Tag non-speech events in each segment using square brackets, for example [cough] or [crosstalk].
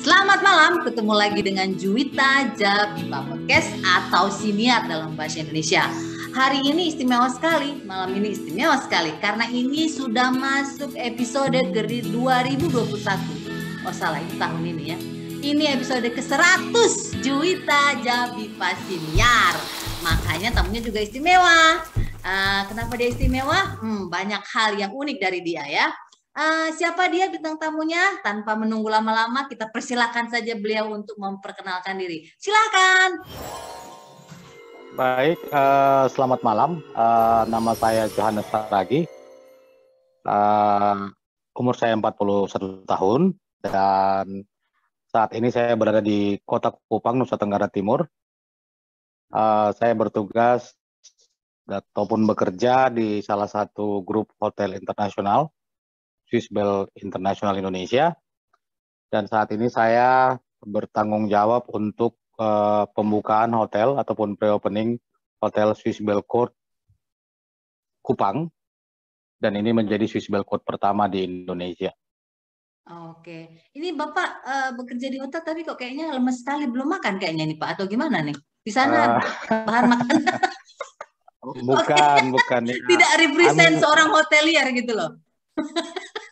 Selamat malam, ketemu lagi dengan Juwita Jabiba Podcast atau Siniat dalam Bahasa Indonesia. Hari ini istimewa sekali, malam ini istimewa sekali karena ini sudah masuk episode Gerdi 2021. Oh salah, itu tahun ini ya. Ini episode ke-100 Juwita Jabiba Siniar. Makanya tamunya juga istimewa. Uh, kenapa dia istimewa? Hmm, banyak hal yang unik dari dia ya. Uh, siapa dia bintang tamunya? Tanpa menunggu lama-lama, kita persilakan saja beliau untuk memperkenalkan diri. Silakan. Baik, uh, selamat malam. Uh, nama saya Johannes Saragi. Uh, umur saya 41 tahun dan saat ini saya berada di Kota Kupang, Nusa Tenggara Timur. Uh, saya bertugas ataupun bekerja di salah satu grup hotel internasional Bell International Indonesia. Dan saat ini saya bertanggung jawab untuk uh, pembukaan hotel ataupun pre-opening Hotel Bell Court Kupang. Dan ini menjadi Bell Court pertama di Indonesia. Oke, ini Bapak uh, bekerja di hotel tapi kok kayaknya lemes sekali belum makan kayaknya nih Pak atau gimana nih? Di sana uh, bahan makanan. [laughs] bukan, bukan. Ya. Tidak represent seorang hotelier gitu loh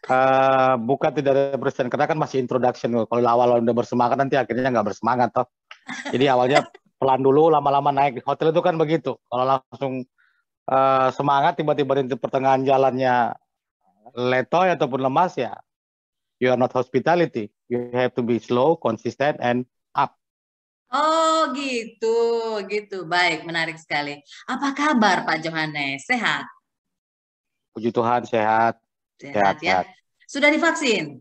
uh, bukan tidak persen. karena kan masih introduction kalau awal udah bersemangat nanti akhirnya nggak bersemangat toh jadi awalnya pelan dulu lama-lama naik hotel itu kan begitu kalau langsung uh, semangat tiba-tiba di pertengahan jalannya letoy ataupun lemas ya you are not hospitality you have to be slow consistent and up. Oh gitu, gitu. Baik, menarik sekali. Apa kabar Pak Johannes? Sehat? Puji Tuhan, sehat. Sehat, ya. Sudah divaksin?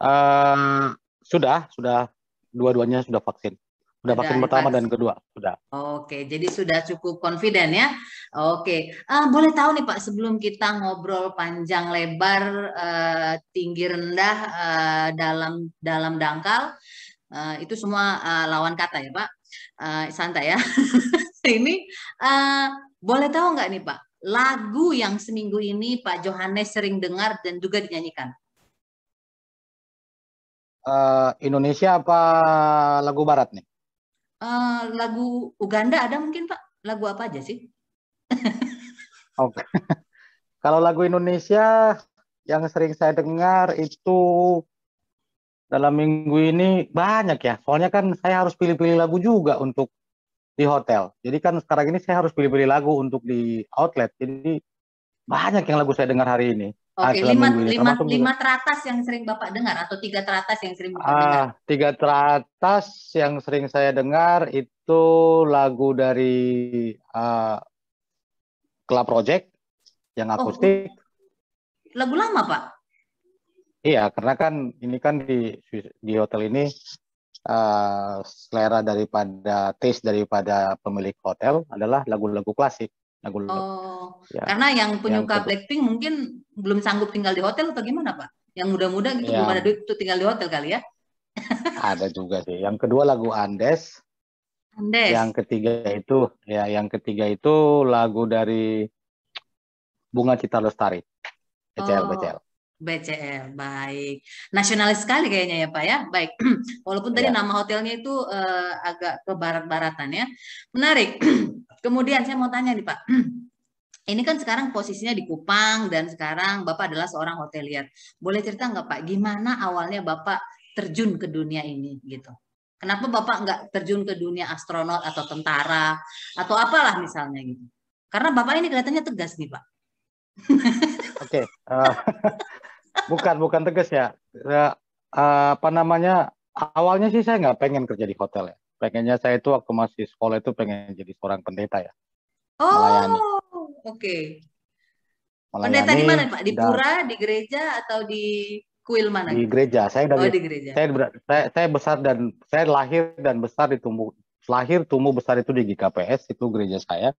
Uh, sudah, sudah dua-duanya sudah vaksin. Sudah vaksin pertama dan kedua, sudah. Oke, jadi sudah cukup confident ya. Oke, uh, boleh tahu nih Pak sebelum kita ngobrol panjang lebar uh, tinggi rendah uh, dalam dalam dangkal uh, itu semua uh, lawan kata ya Pak. Uh, santai ya. [laughs] Ini uh, boleh tahu nggak nih Pak lagu yang seminggu ini Pak Johannes sering dengar dan juga dinyanyikan? Uh, Indonesia apa lagu barat nih? Uh, lagu Uganda ada mungkin Pak? Lagu apa aja sih? [laughs] Oke. Okay. Kalau lagu Indonesia yang sering saya dengar itu dalam minggu ini banyak ya. Soalnya kan saya harus pilih-pilih lagu juga untuk di hotel. Jadi kan sekarang ini saya harus pilih-pilih lagu untuk di outlet. Jadi banyak yang lagu saya dengar hari ini. Oke, lima, lima, lima teratas yang sering Bapak dengar atau tiga teratas yang sering Bapak ah, dengar? Tiga teratas yang sering saya dengar itu lagu dari uh, Club Project yang oh. akustik. Oh, lagu lama Pak? Iya, karena kan ini kan di di hotel ini uh, selera daripada taste daripada pemilik hotel adalah lagu-lagu klasik lagu -lagu. oh ya, karena yang penyuka yang Blackpink mungkin belum sanggup tinggal di hotel atau gimana pak yang muda-muda gitu ya. belum ada duit untuk tinggal di hotel kali ya ada juga sih yang kedua lagu Andes Andes yang ketiga itu ya yang ketiga itu lagu dari Bunga Cita Lestari BCL oh. BCL BCR, baik. Nasionalis sekali kayaknya ya Pak ya, baik. [clears throat] Walaupun tadi ya. nama hotelnya itu uh, agak ke barat-baratan ya. Menarik. [clears throat] Kemudian saya mau tanya nih Pak, [clears throat] ini kan sekarang posisinya di Kupang dan sekarang Bapak adalah seorang hotelier. Boleh cerita nggak Pak, gimana awalnya Bapak terjun ke dunia ini gitu? Kenapa Bapak nggak terjun ke dunia astronot atau tentara atau apalah misalnya gitu? Karena Bapak ini kelihatannya tegas nih Pak. Oke. okay. Uh, eh, [laughs] bukan bukan tegas ya. ya eh, apa namanya awalnya sih saya nggak pengen kerja di hotel ya. Pengennya saya itu waktu masih sekolah itu pengen jadi seorang pendeta ya. Oh, oke. Okay. pendeta di mana Pak? Di pura, di gereja atau di kuil mana? Di gereja. Saya dari oh, di gereja. Saya, saya saya besar dan saya lahir dan besar di tumbuh lahir tumbuh besar itu di GKPS itu gereja saya.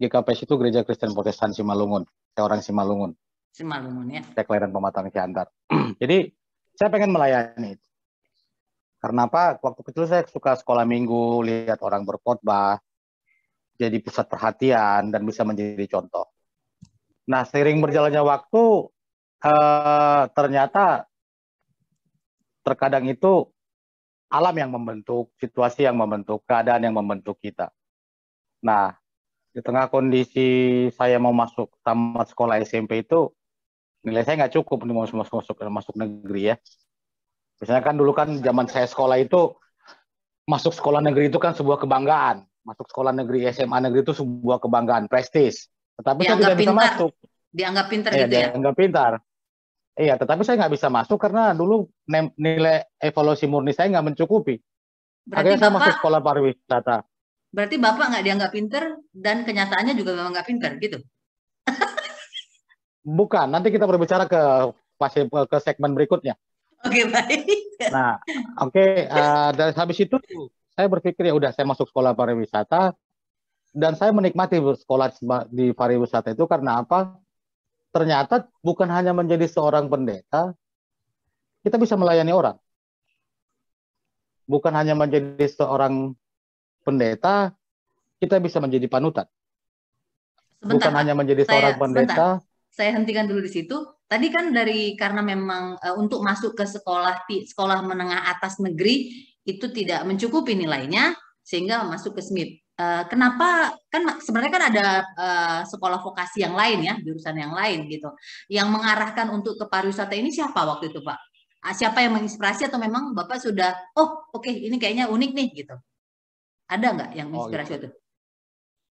GKPS itu Gereja Kristen Protestan Simalungun. Saya orang Simalungun. Simalungun ya. Tekleren Pematang Siantar. [clears throat] Jadi saya pengen melayani. Karena apa? Waktu kecil saya suka sekolah minggu, lihat orang berkhotbah, jadi pusat perhatian dan bisa menjadi contoh. Nah, sering berjalannya waktu, eh, ternyata terkadang itu alam yang membentuk, situasi yang membentuk, keadaan yang membentuk kita. Nah, di tengah kondisi saya mau masuk tamat sekolah SMP itu nilai saya nggak cukup nih masuk masuk masuk masuk negeri ya. Misalnya kan dulu kan zaman saya sekolah itu masuk sekolah negeri itu kan sebuah kebanggaan. Masuk sekolah negeri SMA negeri itu sebuah kebanggaan, prestis. Tetapi dianggap saya tidak pintar. bisa masuk. Dianggap pintar Iya, gitu ya. Dianggap pintar. Iya, tetapi saya nggak bisa masuk karena dulu nilai evaluasi murni saya nggak mencukupi. Berarti Akhirnya Bapak, masuk sekolah pariwisata. Berarti Bapak nggak dianggap pintar dan kenyataannya juga memang nggak pintar gitu? [laughs] Bukan, nanti kita berbicara ke masih ke segmen berikutnya. Oke, okay, baik. Nah, oke okay, uh, eh, dari habis itu saya berpikir ya udah saya masuk sekolah pariwisata dan saya menikmati sekolah di pariwisata itu karena apa? Ternyata bukan hanya menjadi seorang pendeta, kita bisa melayani orang. Bukan hanya menjadi seorang pendeta, kita bisa menjadi panutan. Sebentar, bukan hanya menjadi seorang saya, pendeta. Sebentar saya hentikan dulu di situ. Tadi kan dari karena memang uh, untuk masuk ke sekolah sekolah menengah atas negeri itu tidak mencukupi nilainya sehingga masuk ke SMIP. Uh, eh, kenapa kan sebenarnya kan ada uh, sekolah vokasi yang lain ya jurusan yang lain gitu yang mengarahkan untuk ke pariwisata ini siapa waktu itu pak ah, siapa yang menginspirasi atau memang bapak sudah oh oke okay, ini kayaknya unik nih gitu ada nggak yang oh, menginspirasi oh, itu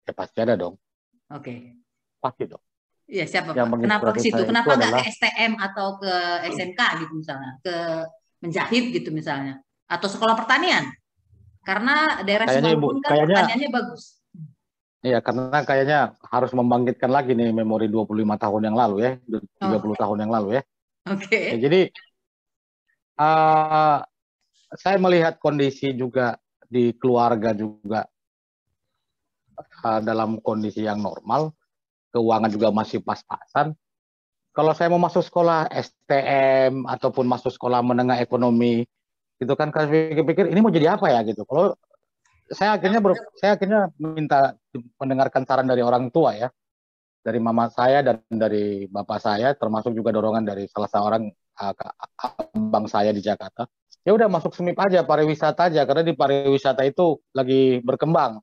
ya pasti ada dong oke okay. pasti dong Iya siapa yang Pak? Kenapa ke situ? Kenapa nggak adalah... ke STM atau ke SMK gitu misalnya, ke menjahit gitu misalnya, atau sekolah pertanian? Karena daerah kayaknya, kan kayaknya, pertaniannya bagus. Iya, karena kayaknya harus membangkitkan lagi nih memori 25 tahun yang lalu ya, 30 oh. tahun yang lalu ya. Oke. Okay. Ya, jadi uh, saya melihat kondisi juga di keluarga juga uh, dalam kondisi yang normal keuangan juga masih pas-pasan. Kalau saya mau masuk sekolah STM ataupun masuk sekolah menengah ekonomi, itu kan kalau pikir-pikir ini mau jadi apa ya gitu. Kalau saya akhirnya ber, saya akhirnya minta mendengarkan saran dari orang tua ya, dari mama saya dan dari bapak saya, termasuk juga dorongan dari salah seorang abang saya di Jakarta. Ya udah masuk semip aja pariwisata aja karena di pariwisata itu lagi berkembang.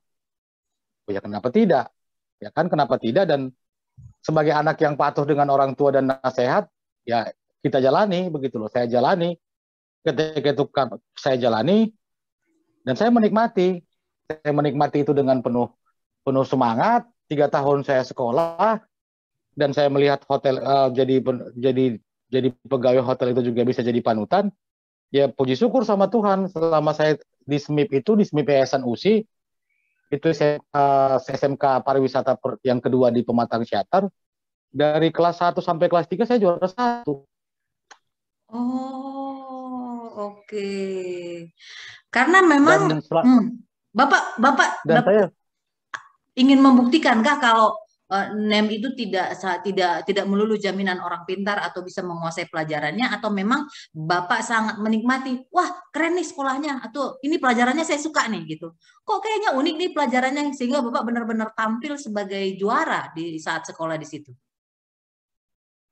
Oh ya kenapa tidak? ya kan kenapa tidak dan sebagai anak yang patuh dengan orang tua dan nasihat ya kita jalani begitu loh saya jalani ketika itu saya jalani dan saya menikmati saya menikmati itu dengan penuh penuh semangat tiga tahun saya sekolah dan saya melihat hotel uh, jadi jadi jadi pegawai hotel itu juga bisa jadi panutan ya puji syukur sama Tuhan selama saya di SMIP itu di SMIP Yayasan USI itu uh, eh, SMK pariwisata yang kedua di Pematang Siantar dari kelas 1 sampai kelas 3 saya juara satu. Oh, oke. Okay. Karena memang dan, hmm, Bapak Bapak, dan Bapak saya, ingin membuktikan kah kalau Eh, NEM itu tidak tidak tidak melulu jaminan orang pintar atau bisa menguasai pelajarannya atau memang Bapak sangat menikmati, wah keren nih sekolahnya atau ini pelajarannya saya suka nih gitu. Kok kayaknya unik nih pelajarannya sehingga Bapak benar-benar tampil sebagai juara di saat sekolah di situ.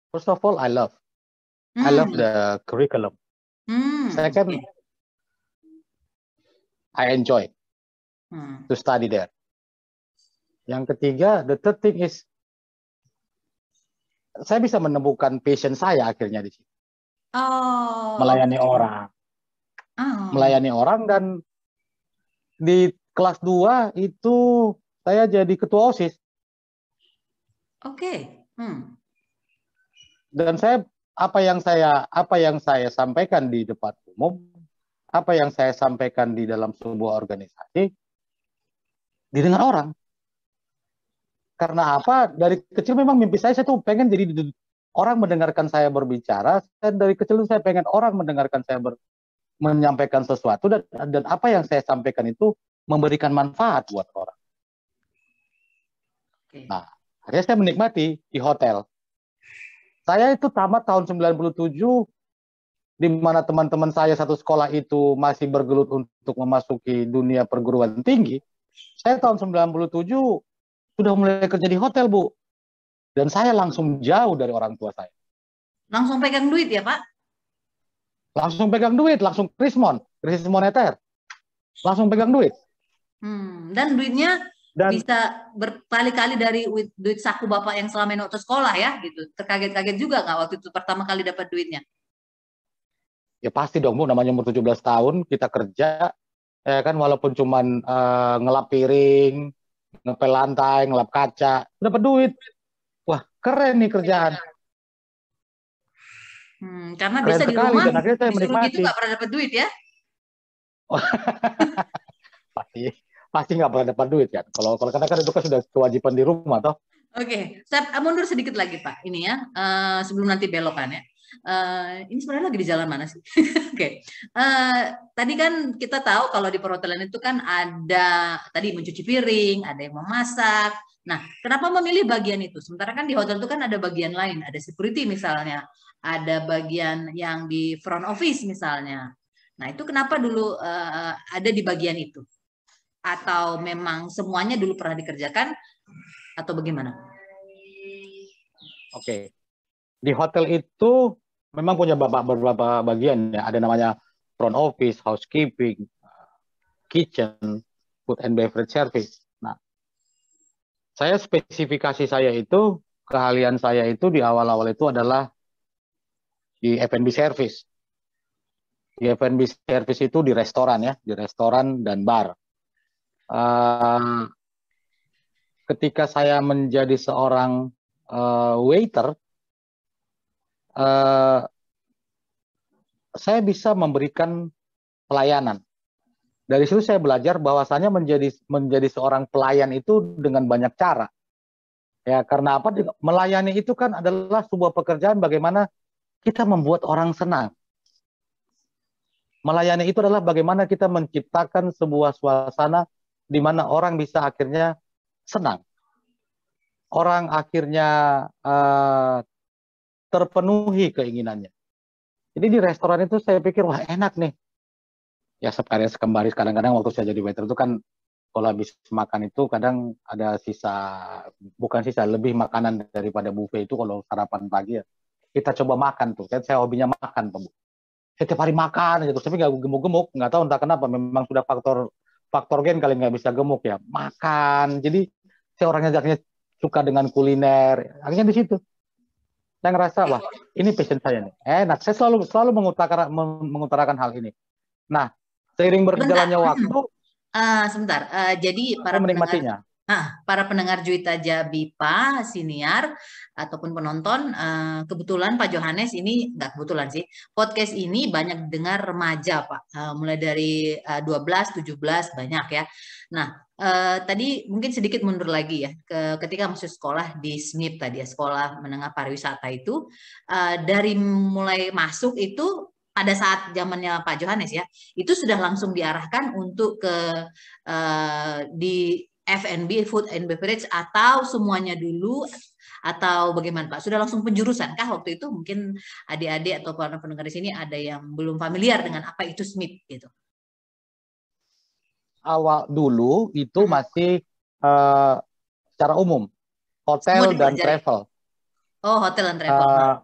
First of all, I love. Hmm. I love the curriculum. Hmm. Second, okay. I enjoy hmm. to study there. Yang ketiga, the third thing is saya bisa menemukan passion saya akhirnya di sini. Oh. Melayani orang. Oh. Melayani orang dan di kelas 2 itu saya jadi ketua OSIS. Oke. Okay. Hmm. Dan saya apa yang saya apa yang saya sampaikan di depan umum, apa yang saya sampaikan di dalam sebuah organisasi didengar orang karena apa dari kecil memang mimpi saya saya tuh pengen jadi orang mendengarkan saya berbicara dan dari kecil saya pengen orang mendengarkan saya ber, menyampaikan sesuatu dan dan apa yang saya sampaikan itu memberikan manfaat buat orang nah akhirnya saya menikmati di hotel saya itu tamat tahun 97 di mana teman-teman saya satu sekolah itu masih bergelut untuk memasuki dunia perguruan tinggi. Saya tahun 97 sudah mulai kerja di hotel, Bu. Dan saya langsung jauh dari orang tua saya. Langsung pegang duit ya, Pak? Langsung pegang duit, langsung krismon, krisis moneter. Langsung pegang duit. Hmm, dan duitnya dan, bisa berkali-kali dari duit, duit saku bapak yang selama ini waktu sekolah ya gitu terkaget-kaget juga nggak waktu itu pertama kali dapat duitnya ya pasti dong bu namanya umur 17 tahun kita kerja ya kan walaupun cuman uh, ngelap piring ngepel lantai, ngelap kaca, dapat duit. Wah, keren nih kerjaan. Hmm, karena keren bisa sekali, di rumah, dan akhirnya saya gitu menikmati. gitu nggak pernah dapat duit ya? [laughs] pasti pasti nggak pernah dapat duit kan. Kalau kalau karena kan itu kan sudah kewajiban di rumah toh. Oke, okay. saya mundur sedikit lagi Pak. Ini ya, uh, sebelum nanti belokan ya. Uh, ini sebenarnya lagi di jalan mana sih? [laughs] Oke, okay. uh, eh, tadi kan kita tahu kalau di perhotelan itu kan ada tadi mencuci piring, ada yang memasak. Nah, kenapa memilih bagian itu? Sementara kan di hotel itu kan ada bagian lain, ada security misalnya, ada bagian yang di front office misalnya. Nah, itu kenapa dulu uh, ada di bagian itu? Atau memang semuanya dulu pernah dikerjakan atau bagaimana? Oke. Okay. Di hotel itu memang punya beberapa bagian ya. Ada namanya front office, housekeeping, kitchen, food and beverage service. Nah, saya spesifikasi saya itu keahlian saya itu di awal-awal itu adalah di F&B service. Di F&B service itu di restoran ya, di restoran dan bar. Uh, ketika saya menjadi seorang uh, waiter Eh, saya bisa memberikan pelayanan. Dari situ saya belajar bahwasanya menjadi menjadi seorang pelayan itu dengan banyak cara. Ya, karena apa? Melayani itu kan adalah sebuah pekerjaan bagaimana kita membuat orang senang. Melayani itu adalah bagaimana kita menciptakan sebuah suasana di mana orang bisa akhirnya senang. Orang akhirnya uh, terpenuhi keinginannya. Jadi di restoran itu saya pikir wah enak nih. Ya sekalian sekembali kadang-kadang waktu saya jadi waiter itu kan kalau habis makan itu kadang ada sisa bukan sisa lebih makanan daripada buffet itu kalau sarapan pagi ya kita coba makan tuh. Saya, kan saya hobinya makan tuh. Setiap hari makan gitu, tapi nggak gemuk-gemuk, nggak tahu entah kenapa. Memang sudah faktor faktor gen kali nggak bisa gemuk ya. Makan, jadi saya orangnya akhirnya suka dengan kuliner. Akhirnya di situ saya ngerasa wah ini passion saya nih enak saya selalu selalu mengutarakan mengutarakan hal ini nah seiring berjalannya waktu uh, [clears throat] sebentar uh, jadi para menikmatinya pendengar, uh, para pendengar ah, Juita Jabipa siniar ataupun penonton eh, kebetulan Pak Johannes ini nggak kebetulan sih podcast ini banyak dengar remaja Pak mulai dari uh, 12 17 banyak ya nah Uh, tadi mungkin sedikit mundur lagi ya ke ketika masuk sekolah di SMIP tadi ya sekolah menengah pariwisata itu uh, dari mulai masuk itu pada saat zamannya Pak Johannes ya itu sudah langsung diarahkan untuk ke uh, di F&B food and beverage atau semuanya dulu atau bagaimana Pak? Sudah langsung penjurusan kah waktu itu mungkin adik-adik atau para pendengar di sini ada yang belum familiar dengan apa itu SMIP gitu awal dulu itu hmm. masih uh, secara umum hotel dan travel. Oh, hotel dan travel. Uh,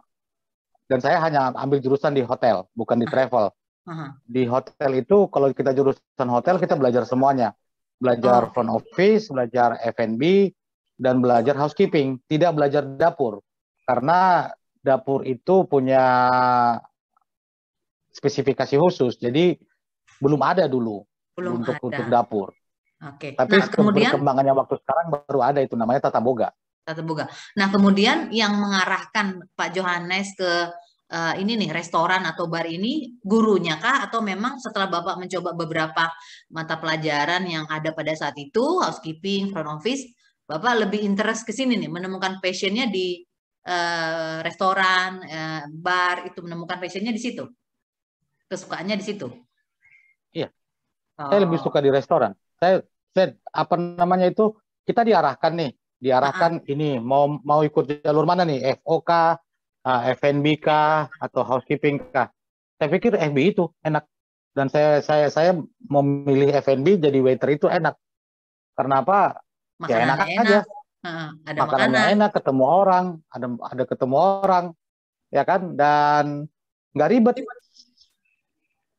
dan saya hanya ambil jurusan di hotel, bukan di ah. travel. Uh -huh. Di hotel itu kalau kita jurusan hotel kita belajar semuanya. Belajar oh. front office, belajar F&B dan belajar housekeeping, tidak belajar dapur. Karena dapur itu punya spesifikasi khusus. Jadi belum ada dulu belum untuk ada. untuk dapur. Oke. Okay. Tapi nah, kemudian perkembangannya waktu sekarang baru ada itu namanya tata boga. Tata boga. Nah kemudian yang mengarahkan Pak Johannes ke uh, ini nih restoran atau bar ini gurunya kah atau memang setelah bapak mencoba beberapa mata pelajaran yang ada pada saat itu housekeeping front office bapak lebih interest ke sini nih menemukan passionnya di uh, restoran uh, bar itu menemukan passionnya di situ kesukaannya di situ saya lebih suka di restoran. Saya, saya apa namanya itu kita diarahkan nih, diarahkan uh-huh. ini mau mau ikut jalur mana nih, FOK, ah, FNB k atau housekeeping k. Saya pikir FB itu enak dan saya saya saya memilih FNB jadi waiter itu enak. Karena apa? Ya makanan ya enak, enak aja. Uh, ada makanannya enak, ketemu orang, ada ada ketemu orang, ya kan? Dan nggak ribet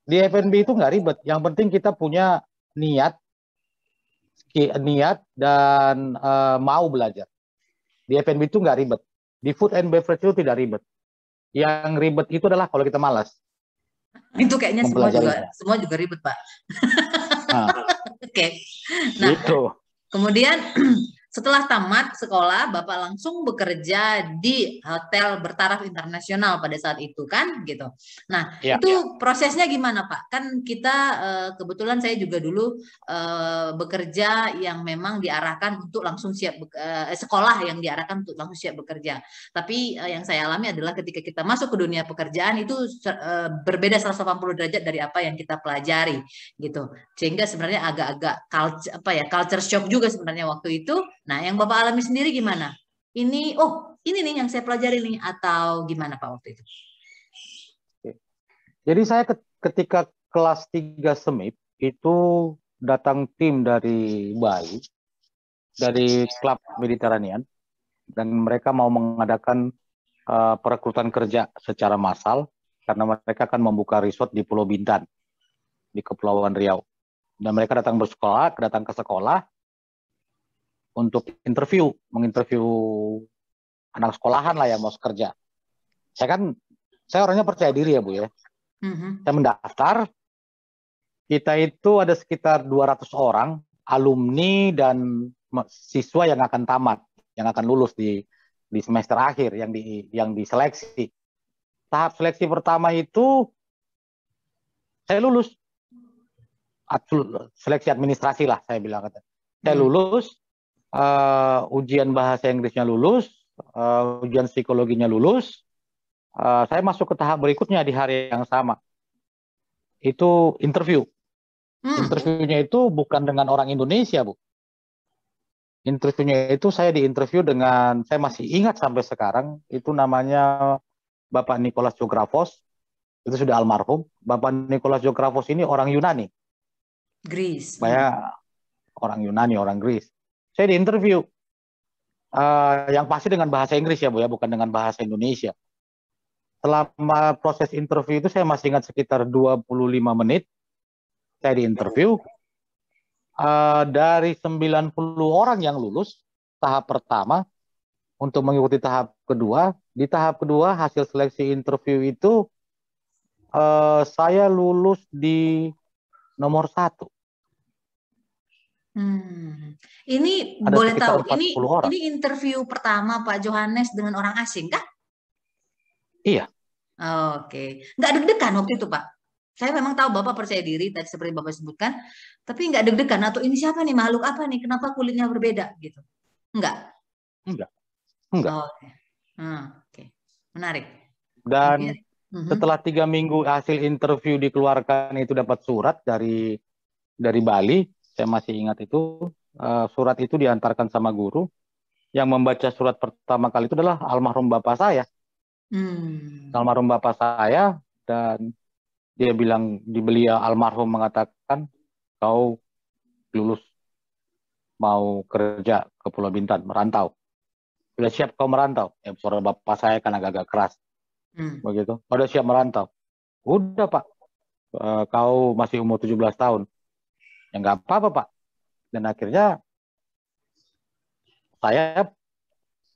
di F&B itu nggak ribet. Yang penting kita punya niat, niat dan uh, mau belajar. Di F&B itu nggak ribet. Di food and beverage itu tidak ribet. Yang ribet itu adalah kalau kita malas. Itu kayaknya semua juga semua juga ribet, Pak. Nah. [laughs] Oke. Okay. Nah, gitu. kemudian [clears throat] Setelah tamat sekolah, Bapak langsung bekerja di hotel bertaraf internasional pada saat itu kan gitu. Nah, ya, itu ya. prosesnya gimana, Pak? Kan kita eh, kebetulan saya juga dulu eh, bekerja yang memang diarahkan untuk langsung siap eh, sekolah yang diarahkan untuk langsung siap bekerja. Tapi yang saya alami adalah ketika kita masuk ke dunia pekerjaan itu berbeda 180 derajat dari apa yang kita pelajari gitu. Sehingga sebenarnya agak-agak culture apa ya, culture shock juga sebenarnya waktu itu Nah, yang Bapak alami sendiri gimana? Ini, oh ini nih yang saya pelajari nih, atau gimana Pak waktu itu? Jadi saya ketika kelas 3 SEMIP itu datang tim dari Bali, dari klub Mediterranean, dan mereka mau mengadakan uh, perekrutan kerja secara massal karena mereka akan membuka resort di Pulau Bintan di Kepulauan Riau. Dan mereka datang bersekolah, datang ke sekolah, untuk interview, menginterview anak sekolahan lah ya mau kerja. Saya kan saya orangnya percaya diri ya bu ya. Mm-hmm. Saya mendaftar. Kita itu ada sekitar 200 orang alumni dan siswa yang akan tamat, yang akan lulus di di semester akhir yang di yang diseleksi. Tahap seleksi pertama itu saya lulus seleksi administrasi lah saya bilang kata. Saya mm. lulus, uh, ujian bahasa Inggrisnya lulus, uh, ujian psikologinya lulus, uh, saya masuk ke tahap berikutnya di hari yang sama. Itu interview. Hmm. Interviewnya itu bukan dengan orang Indonesia, Bu. Interviewnya itu saya diinterview dengan, saya masih ingat sampai sekarang, itu namanya Bapak Nikolas Jografos, itu sudah almarhum. Bapak Nikolas Jografos ini orang Yunani. Greece. Banyak orang Yunani, orang Greece saya di interview uh, yang pasti dengan bahasa Inggris ya bu ya bukan dengan bahasa Indonesia selama proses interview itu saya masih ingat sekitar 25 menit saya di interview uh, dari 90 orang yang lulus tahap pertama untuk mengikuti tahap kedua di tahap kedua hasil seleksi interview itu uh, saya lulus di nomor satu Hmm. Ini Ada boleh tahu ini ini interview pertama Pak Johannes dengan orang asing kah? Iya. Oke. Okay. Nggak deg-degan waktu itu Pak? Saya memang tahu Bapak percaya diri tadi seperti Bapak sebutkan, tapi nggak deg-degan atau ini siapa nih makhluk apa nih? Kenapa kulitnya berbeda gitu? Nggak. Enggak. Enggak. Oke. Hmm, okay. Menarik. Dan Menarik. Mhm. setelah tiga minggu hasil interview dikeluarkan itu dapat surat dari dari Bali, saya masih ingat itu uh, surat itu diantarkan sama guru yang membaca surat pertama kali itu adalah almarhum bapak saya hmm. almarhum bapak saya dan dia bilang di belia almarhum mengatakan kau lulus mau kerja ke Pulau Bintan merantau sudah siap kau merantau ya, suara bapak saya kan agak-agak keras hmm. begitu sudah siap merantau udah pak eh, kau masih umur 17 tahun ya nggak apa-apa pak dan akhirnya saya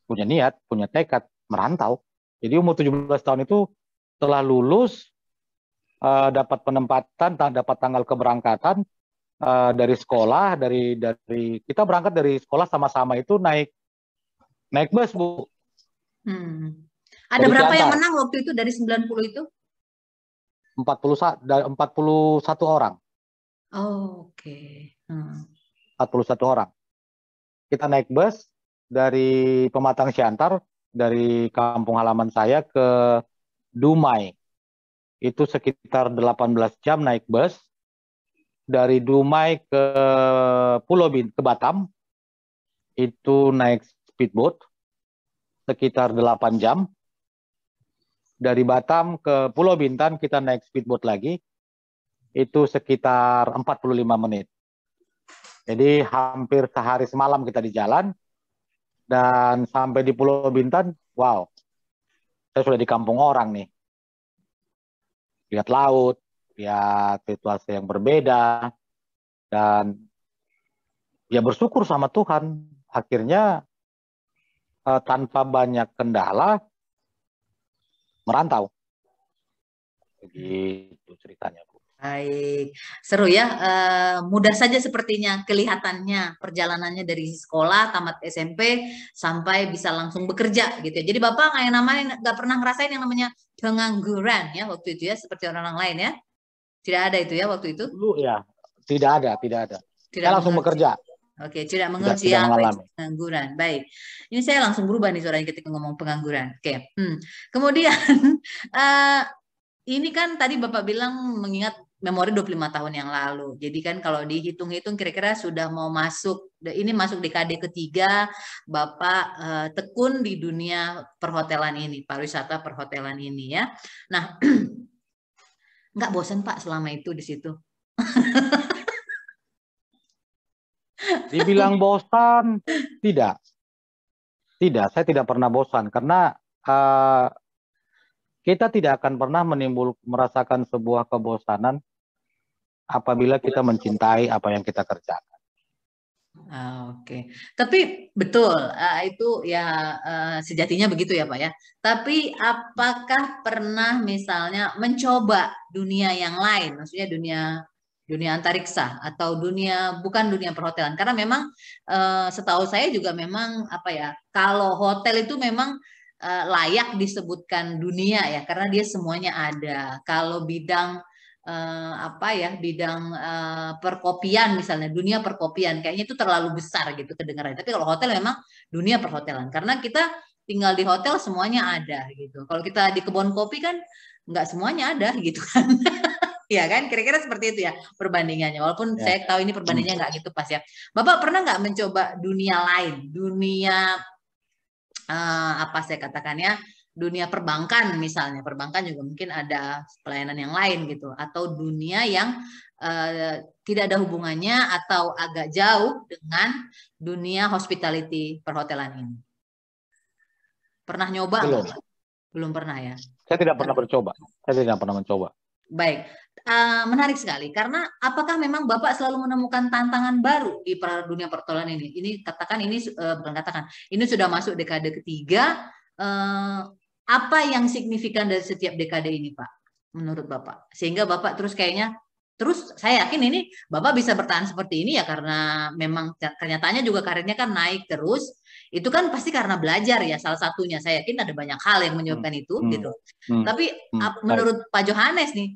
punya niat punya tekad merantau jadi umur 17 tahun itu telah lulus uh, dapat penempatan dapat tanggal keberangkatan uh, dari sekolah dari dari kita berangkat dari sekolah sama-sama itu naik naik bus bu hmm. ada dari berapa yang menang waktu itu dari 90 itu 40 41 orang Oh, oke. Okay. Hmm. 41 orang. Kita naik bus dari Pematang Siantar dari kampung halaman saya ke Dumai. Itu sekitar 18 jam naik bus dari Dumai ke Pulau Bintang, ke Batam itu naik speedboat sekitar 8 jam. Dari Batam ke Pulau Bintan kita naik speedboat lagi itu sekitar 45 menit. Jadi hampir sehari semalam kita di jalan dan sampai di Pulau Bintan, wow, saya sudah di kampung orang nih. Lihat laut, lihat situasi yang berbeda dan ya bersyukur sama Tuhan. Akhirnya eh, tanpa banyak kendala merantau. Begitu ceritanya. Baik, seru ya. Uh, mudah saja sepertinya kelihatannya perjalanannya dari sekolah, tamat SMP sampai bisa langsung bekerja gitu. ya Jadi bapak nggak yang namanya nggak pernah ngerasain yang namanya pengangguran ya waktu itu ya seperti orang, lain ya. Tidak ada itu ya waktu itu. lu ya, tidak ada, tidak ada. Tidak Saya langsung bekerja. Oke, tidak mengerti tidak, pengangguran. Baik, ini saya langsung berubah nih suaranya ketika ngomong pengangguran. Oke, hmm. kemudian uh, [laughs] ini kan tadi Bapak bilang mengingat memori 25 tahun yang lalu. Jadi kan kalau dihitung-hitung kira-kira sudah mau masuk, ini masuk dekade ketiga Bapak eh, tekun di dunia perhotelan ini, pariwisata perhotelan ini ya. Nah, [clears throat] nggak bosan Pak selama itu di situ? [laughs] Dibilang bosan, tidak. Tidak, saya tidak pernah bosan karena uh, kita tidak akan pernah menimbul merasakan sebuah kebosanan apabila kita mencintai apa yang kita kerjakan. Ah, Oke, okay. tapi betul uh, itu ya uh, sejatinya begitu ya Pak ya. Tapi apakah pernah misalnya mencoba dunia yang lain, maksudnya dunia dunia antariksa atau dunia bukan dunia perhotelan? Karena memang uh, setahu saya juga memang apa ya kalau hotel itu memang uh, layak disebutkan dunia ya karena dia semuanya ada. Kalau bidang uh, apa ya bidang uh, perkopian misalnya dunia perkopian kayaknya itu terlalu besar gitu kedengarannya. Tapi kalau hotel memang dunia perhotelan karena kita tinggal di hotel semuanya ada gitu. Kalau kita di kebun kopi kan nggak semuanya ada gitu kan. [laughs] ya kan kira-kira seperti itu ya perbandingannya walaupun ya. saya tahu ini perbandingannya nggak gitu pas ya bapak pernah nggak mencoba dunia lain dunia uh, apa saya katakannya dunia perbankan misalnya perbankan juga mungkin ada pelayanan yang lain gitu atau dunia yang uh, tidak ada hubungannya atau agak jauh dengan dunia hospitality perhotelan ini pernah nyoba belum belum pernah ya saya tidak pernah mencoba saya tidak pernah mencoba baik Eh, menarik sekali karena apakah memang Bapak selalu menemukan tantangan baru di dunia pertolongan ini? Ini katakan ini uh, bukan katakan, ini sudah masuk dekade ketiga. Uh, apa yang signifikan dari setiap dekade ini, Pak? Menurut Bapak, sehingga Bapak terus kayaknya terus saya yakin ini Bapak bisa bertahan seperti ini ya karena memang kenyataannya juga karirnya kan naik terus. Itu kan pasti karena belajar ya salah satunya. Saya yakin ada banyak hal yang menyebabkan hmm. itu hmm. gitu. Hmm. Tapi hmm. menurut Pak Johannes nih,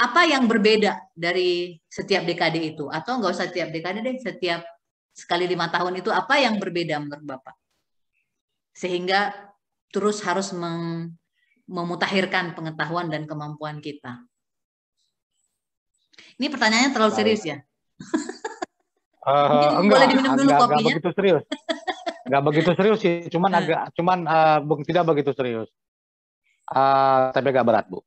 apa yang berbeda dari setiap dekade itu atau nggak usah setiap dekade deh setiap sekali lima tahun itu apa yang berbeda menurut bapak sehingga terus harus mem memutahirkan pengetahuan dan kemampuan kita ini pertanyaannya terlalu serius ya uh, [laughs] enggak, boleh diminum dulu enggak, kopinya enggak begitu serius nggak begitu serius sih cuman agak cuman uh, tidak begitu serius uh, tapi agak berat bu [laughs]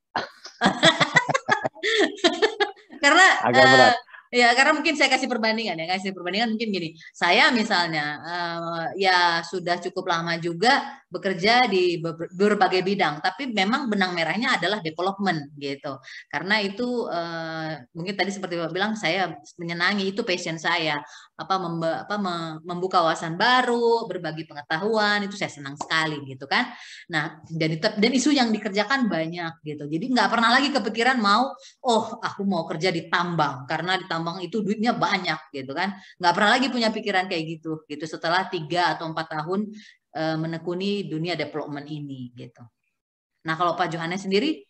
Karena agak berat. Uh, ya karena mungkin saya kasih perbandingan ya kasih perbandingan mungkin gini saya misalnya uh, ya sudah cukup lama juga bekerja di berbagai bidang tapi memang benang merahnya adalah development gitu karena itu uh, mungkin tadi seperti Pak bilang saya menyenangi itu passion saya apa, memba, apa membuka wawasan baru berbagi pengetahuan itu saya senang sekali gitu kan nah dan itu dan isu yang dikerjakan banyak gitu jadi nggak pernah lagi kepikiran mau oh aku mau kerja di tambang karena di tambang Emang itu duitnya banyak gitu kan nggak pernah lagi punya pikiran kayak gitu gitu setelah tiga atau empat tahun uh, menekuni dunia development ini gitu nah kalau Pak Johannes sendiri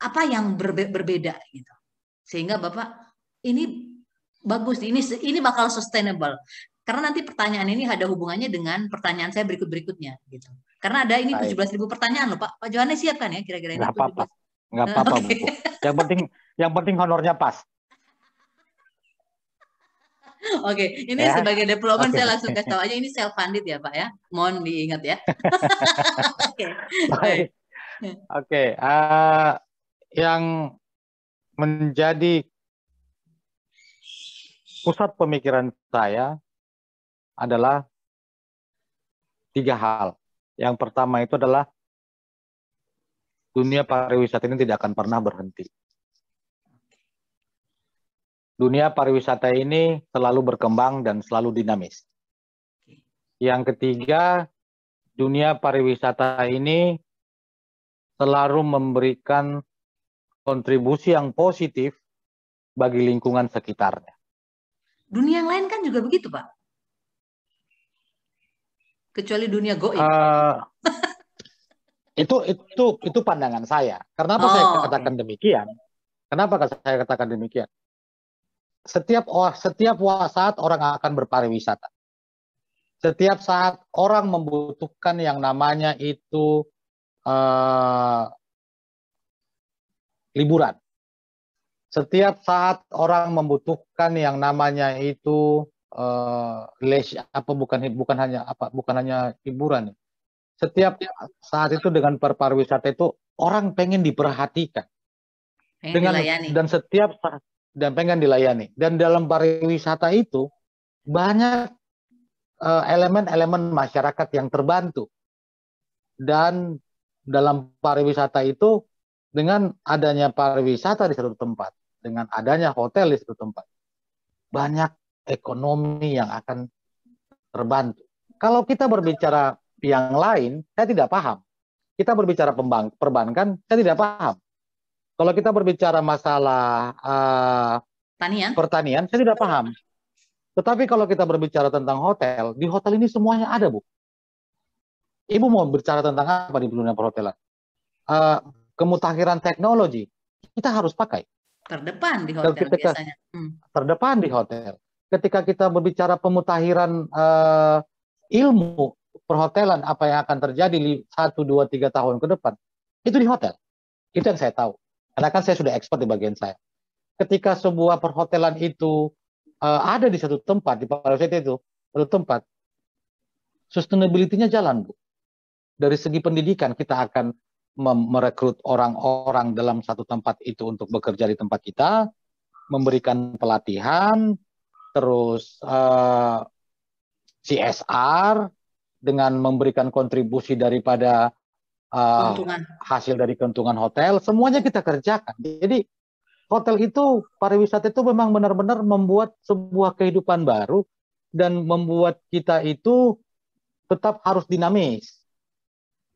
apa yang berbe berbeda gitu sehingga Bapak ini bagus ini ini bakal sustainable karena nanti pertanyaan ini ada hubungannya dengan pertanyaan saya berikut berikutnya gitu karena ada ini tujuh belas ribu pertanyaan loh Pak Pak Johannes siapkan ya kira-kira ini nggak apa-apa nggak apa-apa yang penting yang penting honornya pas Oke, okay. ini ya. sebagai development okay. saya langsung kasih tahu aja ini self funded ya Pak ya. Mohon diingat ya. [laughs] Oke. Oke. Oke, okay. uh, eh, yang menjadi pusat pemikiran saya adalah tiga hal. Yang pertama itu adalah dunia pariwisata ini tidak akan pernah berhenti dunia pariwisata ini selalu berkembang dan selalu dinamis. Yang ketiga, dunia pariwisata ini selalu memberikan kontribusi yang positif bagi lingkungan sekitarnya. Dunia yang lain kan juga begitu, Pak. Kecuali dunia goib. Uh, itu itu itu pandangan saya. Kenapa oh, saya katakan demikian? Kenapa saya katakan demikian? setiap setiap saat orang akan berpariwisata. Setiap saat orang membutuhkan yang namanya itu uh, liburan. Setiap saat orang membutuhkan yang namanya itu uh, les apa bukan bukan hanya apa bukan hanya hiburan. Ya. Setiap saat itu dengan berpariwisata itu orang pengen diperhatikan. dengan dan setiap saat dan pengen dilayani. Dan dalam pariwisata itu banyak eh, elemen-elemen masyarakat yang terbantu. Dan dalam pariwisata itu dengan adanya pariwisata di satu tempat, dengan adanya hotel di satu tempat, banyak ekonomi yang akan terbantu. Kalau kita berbicara yang lain, saya tidak paham. Kita berbicara perbankan, saya tidak paham. Kalau kita berbicara masalah uh, pertanian, saya sudah paham. Tetapi kalau kita berbicara tentang hotel, di hotel ini semuanya ada, Bu. Ibu mau bicara tentang apa di dunia perhotelan? Uh, kemutakhiran teknologi, kita harus pakai. Terdepan di hotel ketika, biasanya. Hmm. Terdepan di hotel. Ketika kita berbicara pemutahiran uh, ilmu perhotelan, apa yang akan terjadi di 1, 2, 3 tahun ke depan, itu di hotel. Itu yang saya tahu. Karena kan saya sudah expert di bagian saya. Ketika sebuah perhotelan itu uh, ada di satu tempat, di Parasite itu, satu tempat, sustainability-nya jalan, Bu. Dari segi pendidikan, kita akan merekrut orang-orang dalam satu tempat itu untuk bekerja di tempat kita, memberikan pelatihan, terus uh, eh, CSR dengan memberikan kontribusi daripada Ah, hasil dari keuntungan hotel, semuanya kita kerjakan. Jadi hotel itu pariwisata itu memang benar-benar membuat sebuah kehidupan baru dan membuat kita itu tetap harus dinamis,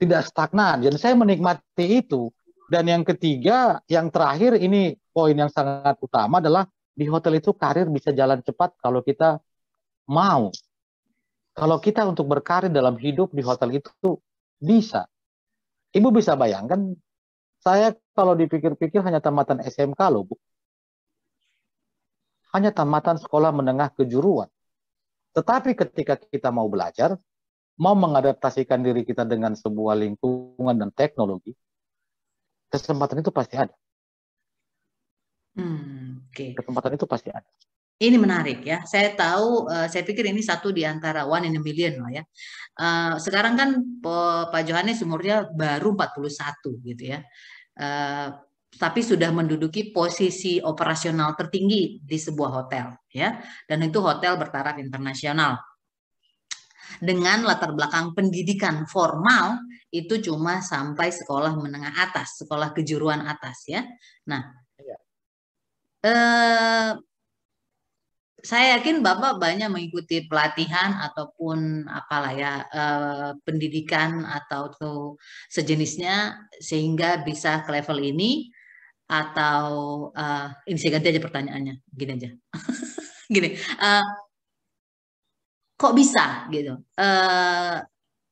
tidak stagnan. Jadi saya menikmati itu. Dan yang ketiga, yang terakhir ini poin yang sangat utama adalah di hotel itu karir bisa jalan cepat kalau kita mau. Kalau kita untuk berkarir dalam hidup di hotel itu bisa. Ibu bisa bayangkan, saya kalau dipikir-pikir hanya tamatan SMK loh, Bu. Hanya tamatan sekolah menengah kejuruan. Tetapi ketika kita mau belajar, mau mengadaptasikan diri kita dengan sebuah lingkungan dan teknologi, kesempatan itu pasti ada. Hmm, okay. Kesempatan itu pasti ada. Ini menarik ya. Saya tahu, uh, saya pikir ini satu di antara one in a million lah ya. Uh, sekarang kan eh, Pak Johannes umurnya baru 41 gitu ya. Uh, tapi sudah menduduki posisi operasional tertinggi di sebuah hotel ya. Dan itu hotel bertaraf internasional. Dengan latar belakang pendidikan formal itu cuma sampai sekolah menengah atas, sekolah kejuruan atas ya. Nah, iya. eh, saya yakin Bapak banyak mengikuti pelatihan ataupun apalah ya eh, pendidikan atau tuh sejenisnya sehingga bisa ke level ini atau uh, ini saya ganti aja pertanyaannya gini aja [laughs] gini uh, kok bisa gitu uh,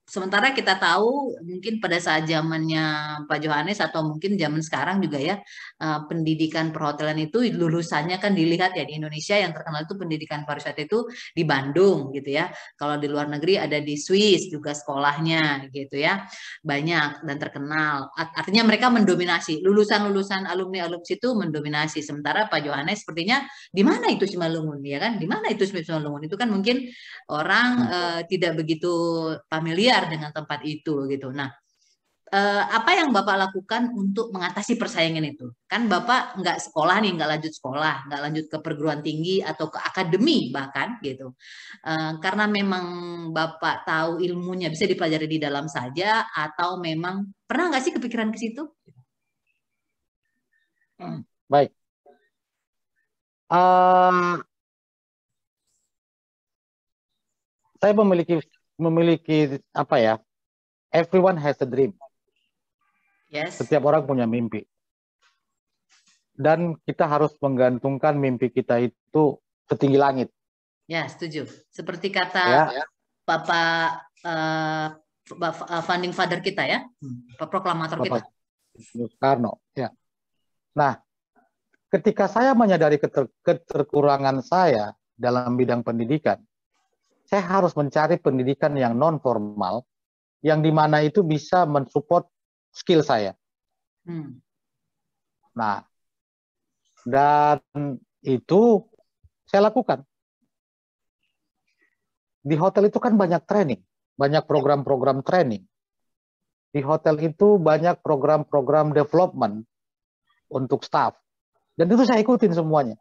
sementara kita tahu mungkin pada saat zamannya Pak Johannes atau mungkin zaman sekarang juga ya eh, pendidikan perhotelan itu lulusannya kan dilihat ya di Indonesia yang terkenal itu pendidikan pariwisata itu di Bandung gitu ya. Kalau di luar negeri ada di Swiss juga sekolahnya gitu ya. Banyak dan terkenal. Artinya mereka mendominasi. Lulusan-lulusan alumni alumni itu mendominasi. Sementara Pak Johannes sepertinya di mana itu Simalungun ya kan? Di mana itu Simalungun? Itu kan mungkin orang hmm. tidak begitu familiar familiar dengan tempat itu gitu. Nah, eh, apa yang Bapak lakukan untuk mengatasi persaingan itu? Kan Bapak nggak sekolah nih, nggak lanjut sekolah, nggak lanjut ke perguruan tinggi atau ke akademi bahkan gitu. Eh, karena memang Bapak tahu ilmunya bisa dipelajari di dalam saja atau memang pernah nggak sih kepikiran ke situ? Hmm, baik. Uh, saya memiliki memiliki apa ya? Everyone has a dream. Yes. Setiap orang punya mimpi. Dan kita harus menggantungkan mimpi kita itu setinggi langit. Ya, setuju. Seperti kata ya. Papa Bapak uh, eh, eh, funding father kita ya, hmm, Pak proklamator Bapak kita. Soekarno, ya. Nah, ketika saya menyadari keter keterkurangan saya dalam bidang pendidikan, saya harus mencari pendidikan yang non formal yang dimana itu bisa mensupport skill saya. Hmm. Nah, dan itu saya lakukan. Di hotel itu kan banyak training, banyak program-program training. Di hotel itu banyak program-program development untuk staff. Dan itu saya ikutin semuanya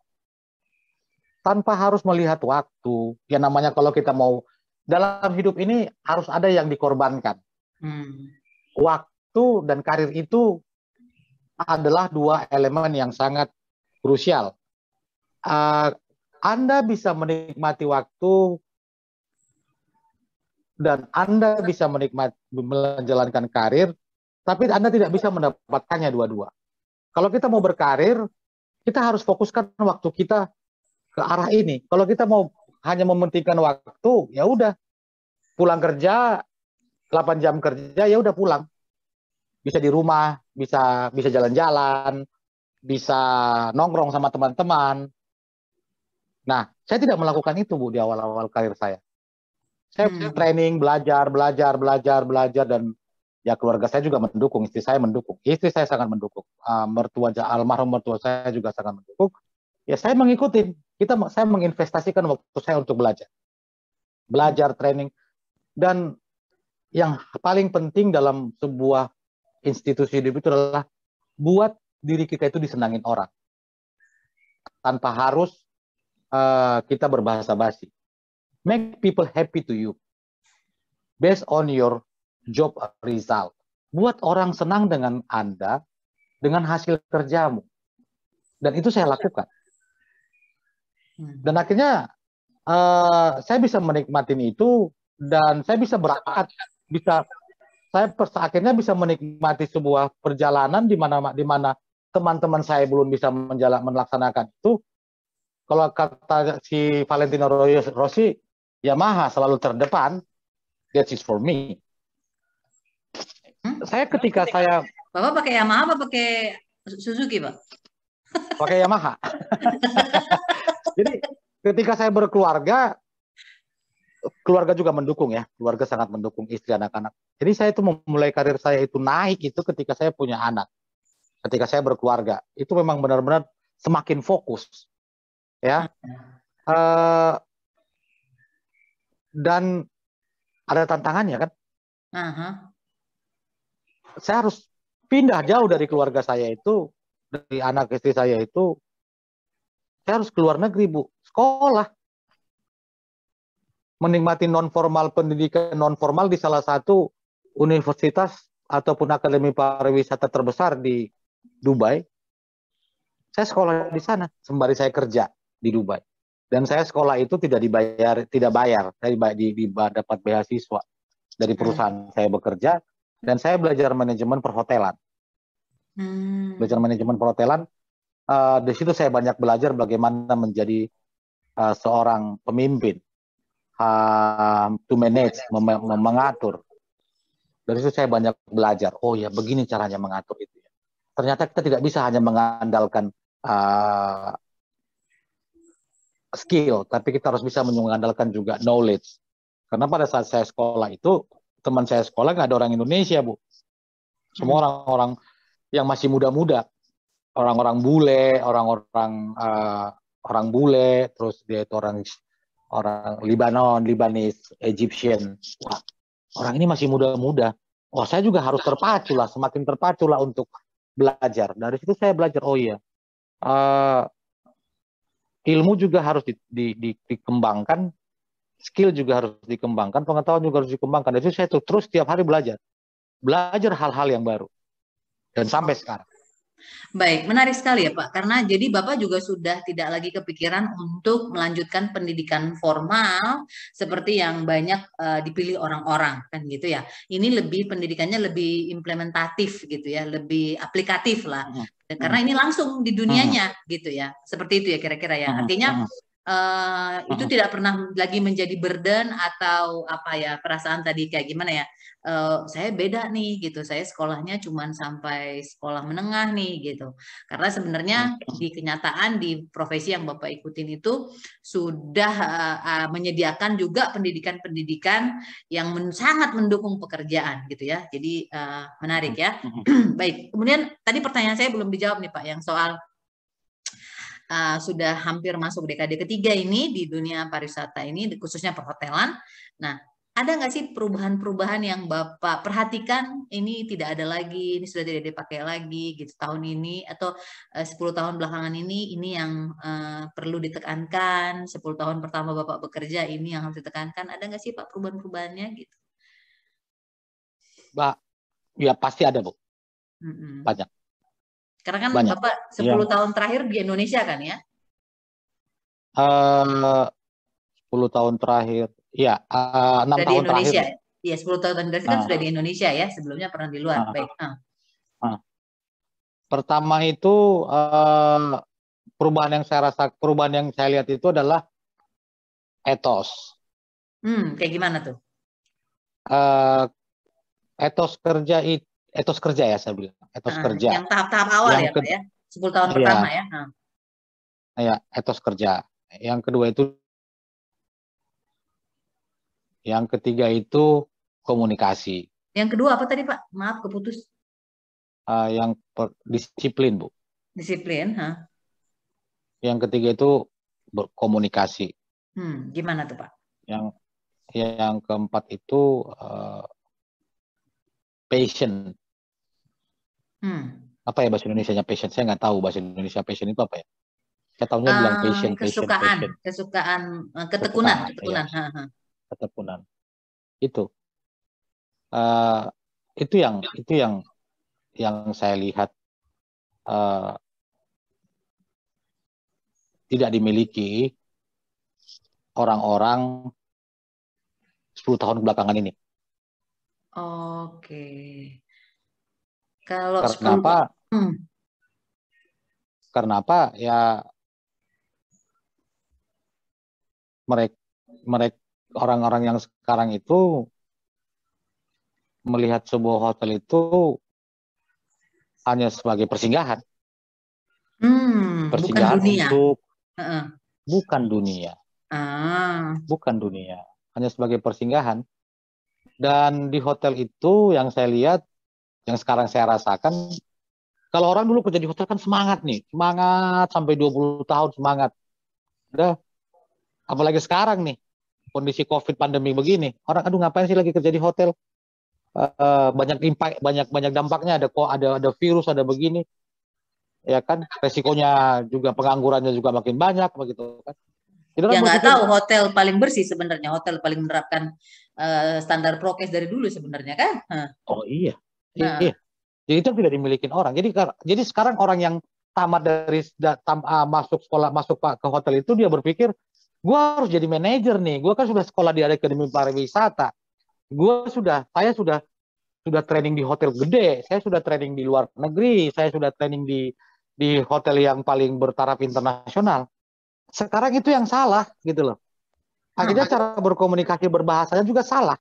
tanpa harus melihat waktu. Ya namanya kalau kita mau dalam hidup ini harus ada yang dikorbankan. Hmm. Waktu dan karir itu adalah dua elemen yang sangat krusial. Uh, anda bisa menikmati waktu dan Anda bisa menikmati menjalankan karir, tapi Anda tidak bisa mendapatkannya dua-dua. Kalau kita mau berkarir, kita harus fokuskan waktu kita ke arah ini. Kalau kita mau hanya mementingkan waktu, ya udah pulang kerja 8 jam kerja ya udah pulang. Bisa di rumah, bisa bisa jalan-jalan, bisa nongkrong sama teman-teman. Nah, saya tidak melakukan itu Bu di awal-awal karir saya. Saya hmm. training, belajar, belajar, belajar, belajar dan ya keluarga saya juga mendukung, istri saya mendukung, istri saya sangat mendukung, uh, mertua almarhum mertua saya juga sangat mendukung. Ya saya mengikuti kita saya menginvestasikan waktu saya untuk belajar. Belajar training dan yang paling penting dalam sebuah institusi hidup itu adalah buat diri kita itu disenangin orang. Tanpa harus uh, kita berbahasa basi. Make people happy to you based on your job result. Buat orang senang dengan Anda dengan hasil kerjamu. Dan itu saya lakukan Hmm. Dan akhirnya uh, saya bisa menikmati itu dan saya bisa berangkat, bisa saya pers akhirnya bisa menikmati sebuah perjalanan di mana di mana teman-teman saya belum bisa menjalan melaksanakan itu. Kalau kata si Valentino Rossi, Yamaha selalu terdepan. That is for me. Hmm? Saya ketika Bapak saya Bapak pakai Yamaha apa pakai Suzuki, Pak? Pakai Yamaha. [laughs] Jadi ketika saya berkeluarga, keluarga juga mendukung ya, keluarga sangat mendukung istri anak-anak. Jadi saya itu memulai karir saya itu naik itu ketika saya punya anak, ketika saya berkeluarga itu memang benar-benar semakin fokus, ya. Uh, dan ada tantangannya kan. Uh-huh. Saya harus pindah jauh dari keluarga saya itu, dari anak istri saya itu saya harus keluar negeri, Bu. Sekolah. Menikmati non formal pendidikan non formal di salah satu universitas ataupun akademi pariwisata terbesar di Dubai. Saya sekolah di sana sembari saya kerja di Dubai. Dan saya sekolah itu tidak dibayar, tidak bayar. Saya di, di, dapat beasiswa dari hmm. perusahaan hmm. saya bekerja dan saya belajar manajemen perhotelan. Hmm. Belajar manajemen perhotelan uh, di situ saya banyak belajar bagaimana menjadi uh, seorang pemimpin, uh, to manage, mem mem mengatur. Dari situ saya banyak belajar. Oh ya, begini caranya mengatur itu. Ya. Ternyata kita tidak bisa hanya mengandalkan uh, skill, tapi kita harus bisa mengandalkan juga knowledge. Karena pada saat saya sekolah itu, teman saya sekolah nggak ada orang Indonesia, Bu. Semua hmm. orang-orang yang masih muda-muda orang-orang bule, orang-orang uh, orang bule, terus dia itu orang orang Lebanon, Libanis, Egyptian. Wah, orang ini masih muda-muda. Oh saya juga harus terpacu lah, semakin terpacu lah untuk belajar. Dari situ saya belajar, oh iya, uh, ilmu juga harus di, di, di, dikembangkan, skill juga harus dikembangkan, pengetahuan juga harus dikembangkan. Dari situ saya tuh terus tiap hari belajar. Belajar hal-hal yang baru. Dan sampai sekarang. Baik, menarik sekali ya Pak, karena jadi Bapak juga sudah tidak lagi kepikiran untuk melanjutkan pendidikan formal seperti yang banyak uh, dipilih orang-orang kan gitu ya. Ini lebih pendidikannya lebih implementatif gitu ya, lebih aplikatif lah. Dan mm-hmm. karena ini langsung di dunianya mm-hmm. gitu ya, seperti itu ya kira-kira ya. Mm-hmm. Artinya uh, itu tidak pernah lagi menjadi burden atau apa ya perasaan tadi kayak gimana ya uh, saya beda nih gitu saya sekolahnya cuma sampai sekolah menengah nih gitu karena sebenarnya di kenyataan di profesi yang bapak ikutin itu sudah uh, uh, menyediakan juga pendidikan-pendidikan yang men sangat mendukung pekerjaan gitu ya jadi uh, menarik ya hmm, hmm. [clears throat] baik kemudian tadi pertanyaan saya belum dijawab nih pak yang soal uh, sudah hampir masuk dekade ketiga ini di dunia pariwisata ini khususnya perhotelan. Nah, ada nggak sih perubahan-perubahan yang Bapak perhatikan ini tidak ada lagi, ini sudah tidak dipakai lagi gitu tahun ini atau eh, sepuluh 10 tahun belakangan ini ini yang eh, perlu ditekankan, 10 tahun pertama Bapak bekerja ini yang harus ditekankan. Ada nggak sih Pak perubahan-perubahannya gitu? Mbak, ya pasti ada, Bu. Mm -mm. Banyak. Karena kan Banyak. Bapak 10 ya. tahun terakhir di Indonesia kan ya? Eh, uh, 10 tahun terakhir Iya, uh, eh, 6 tahun di Indonesia. terakhir. Iya, 10 tahun terakhir kan ah. sudah di Indonesia ya, sebelumnya pernah di luar. Uh, Baik. Uh. Pertama itu uh, perubahan yang saya rasa perubahan yang saya lihat itu adalah etos. Hmm, kayak gimana tuh? Uh, etos kerja etos kerja ya saya bilang, etos uh, kerja. Yang tahap-tahap awal yang ya, ya? sepuluh ya. 10 tahun iya, pertama ya. Uh. Ya, etos kerja. Yang kedua itu yang ketiga itu komunikasi. Yang kedua apa tadi Pak? Maaf keputus. Uh, yang per, disiplin Bu. Disiplin, ha? Yang ketiga itu berkomunikasi. Hmm, gimana tuh Pak? Yang yang keempat itu uh, passion. Hmm. Apa ya bahasa Indonesia-nya passion? Saya nggak tahu bahasa Indonesia passion itu apa ya. Saya tahunya uh, bilang ah, passion, kesukaan, passion, passion. Eh, kesukaan, ketekunan, ketekunan. Ya ketekunan itu uh, itu yang itu yang yang saya lihat uh, tidak dimiliki orang-orang 10 tahun belakangan ini. Oke. Kalau kenapa? Hmm. apa ya mereka mereka orang-orang yang sekarang itu melihat sebuah hotel itu hanya sebagai persinggahan. Hmm, persinggahan bukan dunia. untuk uh-uh. bukan dunia. Ah. Bukan dunia, hanya sebagai persinggahan. Dan di hotel itu yang saya lihat, yang sekarang saya rasakan, kalau orang dulu kerja di hotel kan semangat nih, semangat sampai 20 tahun semangat. Udah apalagi sekarang nih kondisi covid pandemi begini orang aduh ngapain sih lagi kerja di hotel uh, banyak impact banyak banyak dampaknya ada kok ada ada virus ada begini ya kan resikonya juga penganggurannya juga makin banyak begitu kan Jadi ya nggak tahu hotel paling bersih sebenarnya hotel paling menerapkan uh, standar prokes dari dulu sebenarnya kan huh. oh iya nah. iya jadi itu tidak dimiliki orang jadi jadi sekarang orang yang tamat dari tam, uh, masuk sekolah masuk pak ke hotel itu dia berpikir gue harus jadi manajer nih gue kan sudah sekolah di akademi pariwisata gue sudah saya sudah sudah training di hotel gede saya sudah training di luar negeri saya sudah training di di hotel yang paling bertaraf internasional sekarang itu yang salah gitu loh akhirnya hmm. cara berkomunikasi berbahasanya juga salah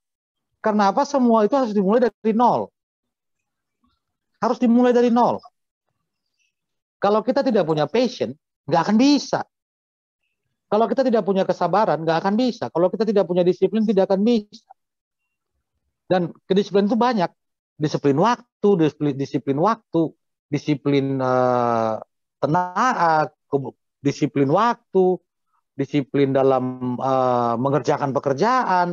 karena apa semua itu harus dimulai dari nol harus dimulai dari nol kalau kita tidak punya passion nggak akan bisa kalau kita tidak punya kesabaran, nggak akan bisa. Kalau kita tidak punya disiplin, tidak akan bisa. Dan kedisiplin itu banyak. Disiplin waktu, disiplin, disiplin waktu, disiplin uh, tenaga, disiplin waktu, disiplin dalam uh, mengerjakan pekerjaan,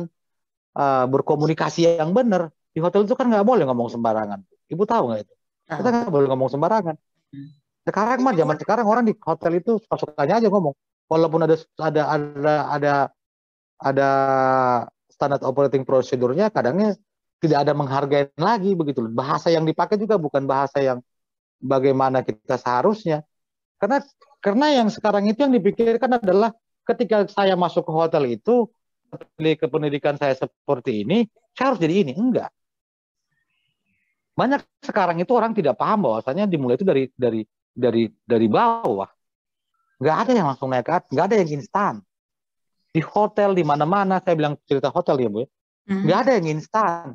uh, berkomunikasi yang benar. Di hotel itu kan nggak boleh ngomong sembarangan. Ibu tahu nggak itu? Kita nggak boleh ngomong sembarangan. Hmm. Sekarang mah zaman sekarang orang di hotel itu pasukannya aja ngomong walaupun ada ada ada ada ada standar operating prosedurnya kadangnya tidak ada menghargai lagi begitu Bahasa yang dipakai juga bukan bahasa yang bagaimana kita seharusnya. Karena karena yang sekarang itu yang dipikirkan adalah ketika saya masuk ke hotel itu ke pendidikan saya seperti ini, saya harus jadi ini. Enggak. Banyak sekarang itu orang tidak paham bahwasanya dimulai itu dari dari dari dari bawah. Nggak ada yang langsung naik, atas, nggak ada yang instan. Di hotel, di mana-mana, saya bilang cerita hotel ya Bu ya. Hmm. Nggak ada yang instan.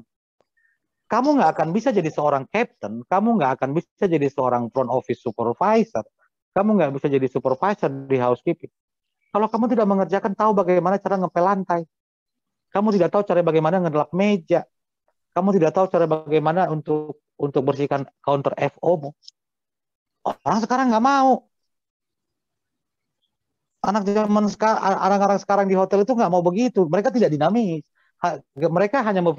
Kamu nggak akan bisa jadi seorang captain, kamu nggak akan bisa jadi seorang front office supervisor, kamu nggak bisa jadi supervisor di housekeeping. Kalau kamu tidak mengerjakan, tahu bagaimana cara ngepel lantai. Kamu tidak tahu cara bagaimana ngedelak meja. Kamu tidak tahu cara bagaimana untuk untuk bersihkan counter fo Orang sekarang nggak mau anak zaman sekarang anak-anak sekarang di hotel itu nggak mau begitu mereka tidak dinamis ha, mereka hanya mau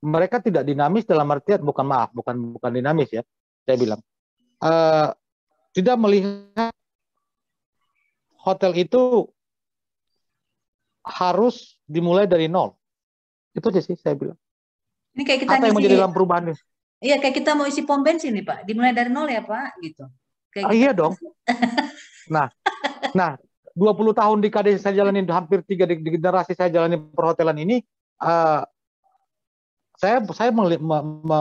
mereka tidak dinamis dalam artian bukan maaf bukan bukan dinamis ya saya bilang uh, tidak melihat hotel itu harus dimulai dari nol itu aja sih saya bilang ini kayak kita mau jadi dalam perubahan ini iya kayak kita mau isi pom bensin nih pak dimulai dari nol ya pak gitu kayak ah, iya gitu. dong [laughs] nah nah 20 tahun di KDC saya jalanin hampir tiga di, di generasi saya jalani perhotelan ini uh, saya saya me, me, me,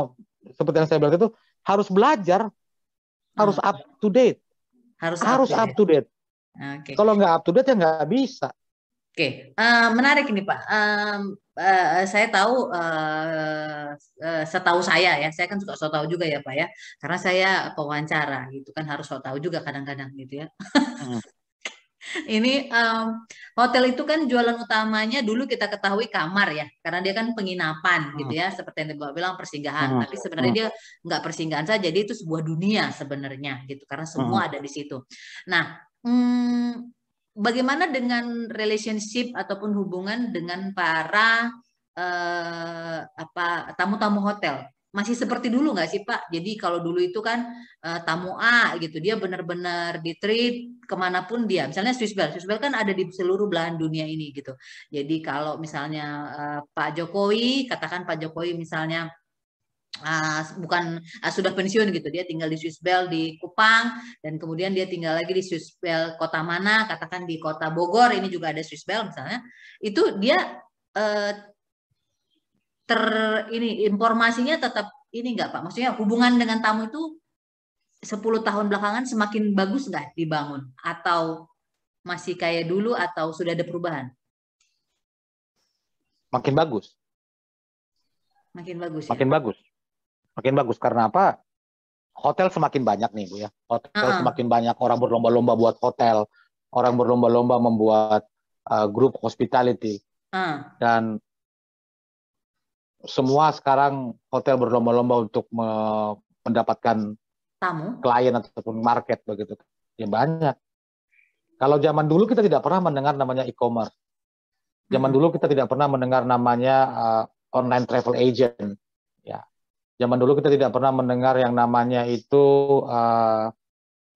seperti yang saya bilang itu harus belajar harus hmm. up to date harus harus up to date, Okay. kalau nggak up to date ya nggak bisa oke okay. uh, eh, menarik ini pak Uh, uh, saya tahu uh, uh, setahu saya ya saya kan suka so tahu juga ya pak ya karena saya pewawancara gitu kan harus so tahu juga kadang-kadang gitu ya hmm. [laughs] Ini um, hotel itu kan jualan utamanya dulu kita ketahui kamar ya, karena dia kan penginapan hmm. gitu ya, seperti yang dibawa bilang persinggahan. Hmm. Tapi sebenarnya hmm. dia nggak persinggahan saja, jadi itu sebuah dunia sebenarnya gitu, karena semua hmm. ada di situ. Nah, hmm, bagaimana dengan relationship ataupun hubungan dengan para eh, apa tamu-tamu hotel? masih seperti dulu nggak sih Pak? Jadi kalau dulu itu kan uh, tamu A gitu, dia benar-benar di treat kemanapun dia. Misalnya Swiss Bell, Swiss Bell kan ada di seluruh belahan dunia ini gitu. Jadi kalau misalnya uh, Pak Jokowi, katakan Pak Jokowi misalnya uh, bukan uh, sudah pensiun gitu dia tinggal di Swiss Bell di Kupang dan kemudian dia tinggal lagi di Swiss Bell kota mana katakan di kota Bogor ini juga ada Swiss Bell misalnya itu dia uh, ter ini informasinya tetap ini enggak Pak? Maksudnya hubungan dengan tamu itu 10 tahun belakangan semakin bagus nggak dibangun atau masih kayak dulu atau sudah ada perubahan? Makin bagus. Makin bagus. Ya? Makin bagus. Makin bagus karena apa? Hotel semakin banyak nih Bu ya. Hotel uh -huh. semakin banyak orang berlomba-lomba buat hotel, orang berlomba-lomba membuat uh, grup hospitality. Uh. Dan semua sekarang hotel berlomba-lomba untuk mendapatkan tamu klien ataupun market begitu ya banyak kalau zaman dulu kita tidak pernah mendengar namanya e-commerce zaman hmm. dulu kita tidak pernah mendengar namanya uh, online travel agent ya zaman dulu kita tidak pernah mendengar yang namanya itu uh,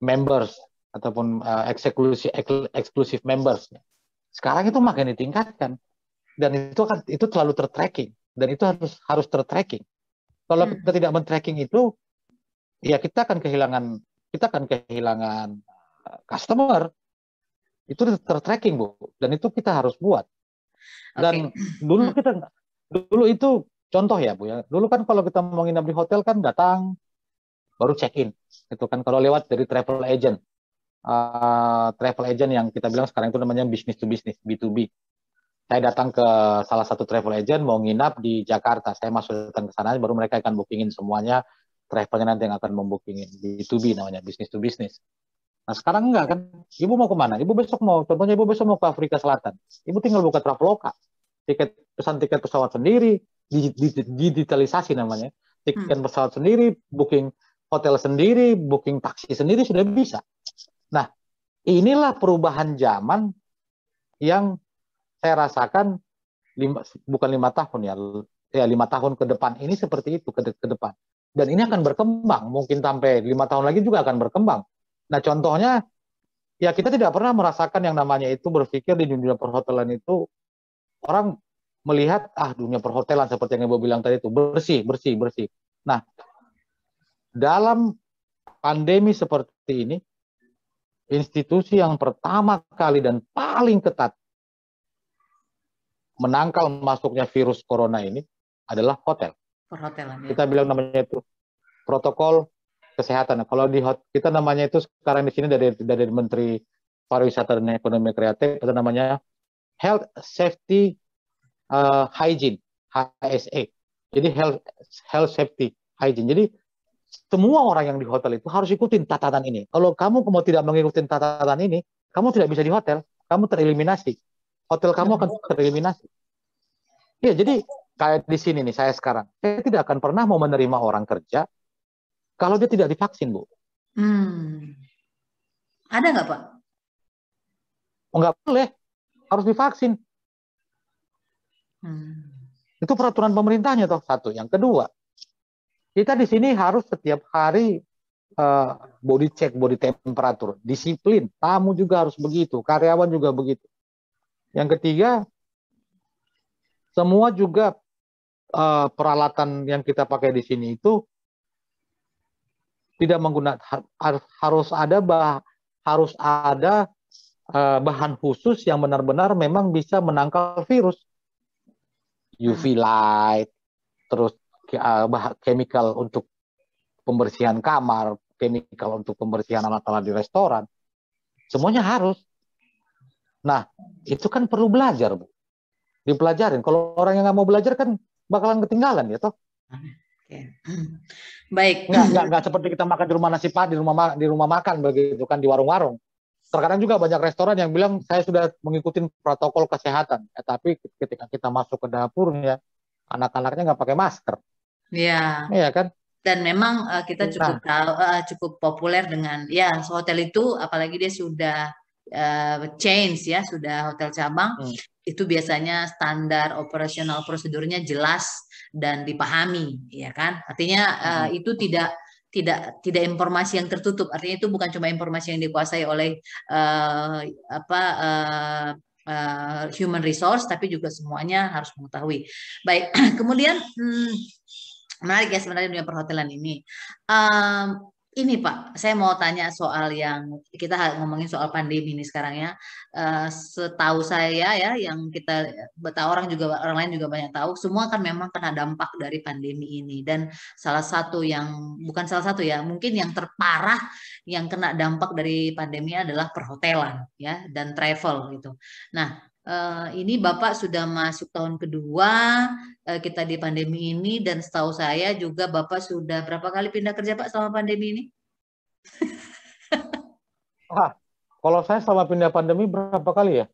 members ataupun uh, eh, eksklusif eksklusif members sekarang itu makin ditingkatkan dan itu akan itu terlalu tertracking dan itu harus harus tertracking. Kalau hmm. kita tidak men-tracking itu, ya kita akan kehilangan kita akan kehilangan eh, customer. Itu tertracking bu, dan itu kita harus buat. Dan okay. dulu hmm. kita dulu itu contoh ya bu ya. Dulu kan kalau kita mau nginap di hotel kan datang baru check in, itu kan kalau lewat dari travel agent. Uh, travel agent yang kita bilang sekarang itu namanya bisnis to bisnis B2B saya datang ke salah satu travel agent mau nginap di Jakarta. Saya masuk datang ke sana, baru mereka akan bookingin semuanya travelnya nanti yang akan membookingin B2B namanya, bisnis to bisnis. Nah sekarang enggak kan, ibu mau kemana? Ibu besok mau, contohnya ibu besok mau ke Afrika Selatan. Ibu tinggal buka traveloka, tiket pesan tiket pesawat sendiri, digitalisasi namanya, tiket hmm. pesawat sendiri, booking hotel sendiri, booking taksi sendiri sudah bisa. Nah inilah perubahan zaman yang saya rasakan lima, bukan lima tahun ya ya lima tahun ke depan ini seperti itu ke, ke depan dan ini akan berkembang mungkin sampai lima tahun lagi juga akan berkembang nah contohnya ya kita tidak pernah merasakan yang namanya itu berpikir di dunia perhotelan itu orang melihat ah dunia perhotelan seperti yang ibu bilang tadi itu bersih bersih bersih nah dalam pandemi seperti ini institusi yang pertama kali dan paling ketat menangkal masuknya virus corona ini adalah hotel. Perhotelan. Ya. Kita bilang namanya itu protokol kesehatan. Kalau di hot, kita namanya itu sekarang di sini dari dari Menteri Pariwisata dan Ekonomi Kreatif kita namanya Health Safety uh, Hygiene HSE. Jadi health health safety hygiene. Jadi semua orang yang di hotel itu harus ikutin tatanan ini. Kalau kamu mau tidak mengikuti tatanan ini, kamu tidak bisa di hotel, kamu tereliminasi hotel kamu iya. akan tereliminasi. Iya, jadi kayak di sini nih saya sekarang, saya tidak akan pernah mau menerima orang kerja kalau dia tidak divaksin, Bu. Hmm. Ada nggak, Pak? Oh, nggak boleh. Harus divaksin. Hmm. Itu peraturan pemerintahnya, toh satu. Yang kedua, kita di sini harus setiap hari uh, body check, body temperatur, disiplin. Tamu juga harus begitu, karyawan juga begitu. Yang ketiga, semua juga uh, peralatan yang kita pakai di sini itu tidak menggunakan harus ada bah, harus ada uh, bahan khusus yang benar-benar memang bisa menangkal virus UV light terus uh, chemical untuk pembersihan kamar, chemical untuk pembersihan alat-alat di restoran. Semuanya harus Nah, itu kan perlu belajar, Bu. Dipelajarin. Kalau orang yang nggak mau belajar kan bakalan ketinggalan ya toh. Baik. Nggak, nggak, nggak seperti kita makan di rumah nasi padang, di rumah di rumah makan begitu kan di warung-warung. Terkadang juga banyak restoran yang bilang saya sudah mengikuti protokol kesehatan, Ya, tapi ketika kita masuk ke dapurnya, anak-anaknya nggak pakai masker. Iya. Iya kan? Dan memang uh, kita nah. cukup nah. tahu, uh, cukup populer dengan ya hotel itu, apalagi dia sudah uh, eh, chains ya sudah hotel cabang hmm. itu biasanya standar operasional prosedurnya jelas dan dipahami ya kan artinya uh, hmm. itu tidak tidak tidak informasi yang tertutup artinya itu bukan cuma informasi yang dikuasai oleh uh, apa uh, uh, human resource tapi juga semuanya harus mengetahui baik [clears throat] kemudian hmm, menarik ya sebenarnya dunia perhotelan ini um, ini Pak, saya mau tanya soal yang kita ngomongin soal pandemi ini sekarang ya. Eh, setahu saya ya, yang kita betah orang juga orang lain juga banyak tahu, semua kan memang kena dampak dari pandemi ini. Dan salah satu yang bukan salah satu ya, mungkin yang terparah yang kena dampak dari pandemi adalah perhotelan ya dan travel gitu. Nah, uh, ini Bapak sudah masuk tahun kedua uh, kita di pandemi ini dan setahu saya juga Bapak sudah berapa kali pindah kerja Pak selama pandemi ini? [laughs] ah, kalau saya selama pindah pandemi berapa kali ya?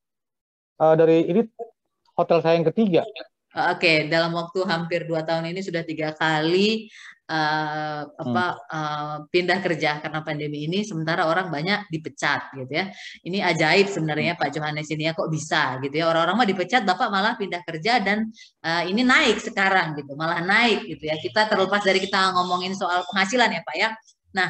Uh, dari ini hotel saya yang ketiga. Oke, okay, dalam waktu hampir dua tahun ini sudah tiga kali uh, apa uh, pindah kerja karena pandemi ini sementara orang banyak dipecat gitu ya ini ajaib sebenarnya Pak Johannes ini ya kok bisa gitu ya orang-orang mah dipecat bapak malah pindah kerja dan uh, ini naik sekarang gitu malah naik gitu ya kita terlepas dari kita ngomongin soal penghasilan ya Pak ya nah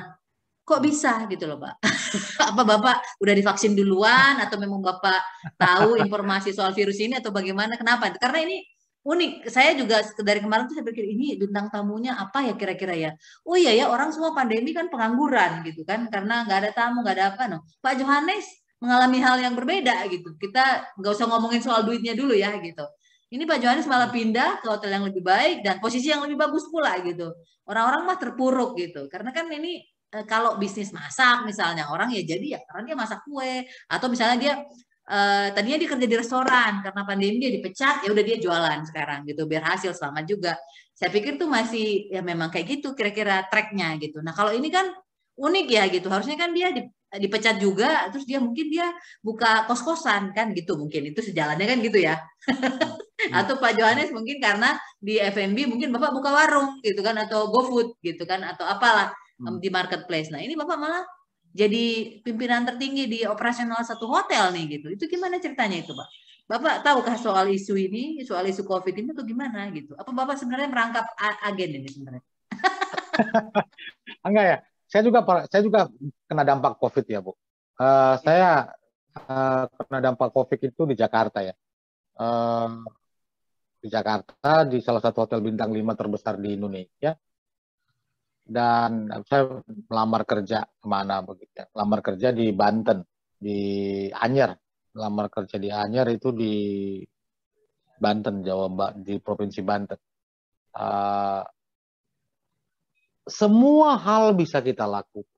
kok bisa gitu loh pak [laughs] apa bapak udah divaksin duluan atau memang bapak tahu informasi soal virus ini atau bagaimana kenapa karena ini unik. Saya juga dari kemarin tuh saya pikir ini bintang tamunya apa ya kira-kira ya. Oh iya ya orang semua pandemi kan pengangguran gitu kan karena nggak ada tamu nggak ada apa no. Nah, Pak Johannes mengalami hal yang berbeda gitu. Kita nggak usah ngomongin soal duitnya dulu ya gitu. Ini Pak Johannes malah pindah ke hotel yang lebih baik dan posisi yang lebih bagus pula gitu. Orang-orang mah terpuruk gitu. Karena kan ini eh, kalau bisnis masak misalnya orang ya jadi ya karena dia masak kue atau misalnya dia Uh, tadinya dia kerja di restoran karena pandemi dia dipecat ya udah dia jualan sekarang gitu biar hasil selamat juga saya pikir tuh masih ya memang kayak gitu kira-kira tracknya gitu nah kalau ini kan unik ya gitu harusnya kan dia di, dipecat juga terus dia mungkin dia buka kos-kosan kan gitu mungkin itu sejalannya kan gitu ya [laughs] atau Pak Johannes mungkin karena di FMB mungkin Bapak buka warung gitu kan atau GoFood gitu kan atau apalah hmm. di marketplace nah ini Bapak malah jadi pimpinan tertinggi di operasional satu hotel nih gitu. Itu gimana ceritanya itu, Pak? Bapak tahukah soal isu ini, soal isu COVID ini tuh gimana gitu? Apa Bapak sebenarnya merangkap agen ini sebenarnya? [laughs] Enggak ya. Saya juga saya juga kena dampak COVID ya, Bu. Uh, saya uh, kena dampak COVID itu di Jakarta ya. Uh, di Jakarta di salah satu hotel bintang 5 terbesar di Indonesia dan saya melamar kerja kemana begitu melamar kerja di Banten di Anyer melamar kerja di Anyer itu di Banten Jawa di provinsi Banten uh, semua hal bisa kita lakukan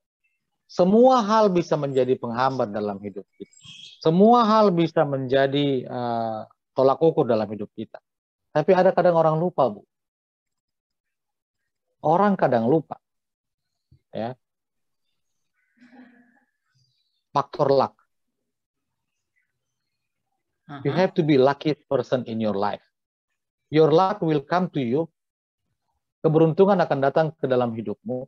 semua hal bisa menjadi penghambat dalam hidup kita semua hal bisa menjadi uh, tolak ukur dalam hidup kita tapi ada kadang orang lupa bu Orang kadang lupa. Ya. Faktor luck. You uh-huh. have to be lucky person in your life. Your luck will come to you. Keberuntungan akan datang ke dalam hidupmu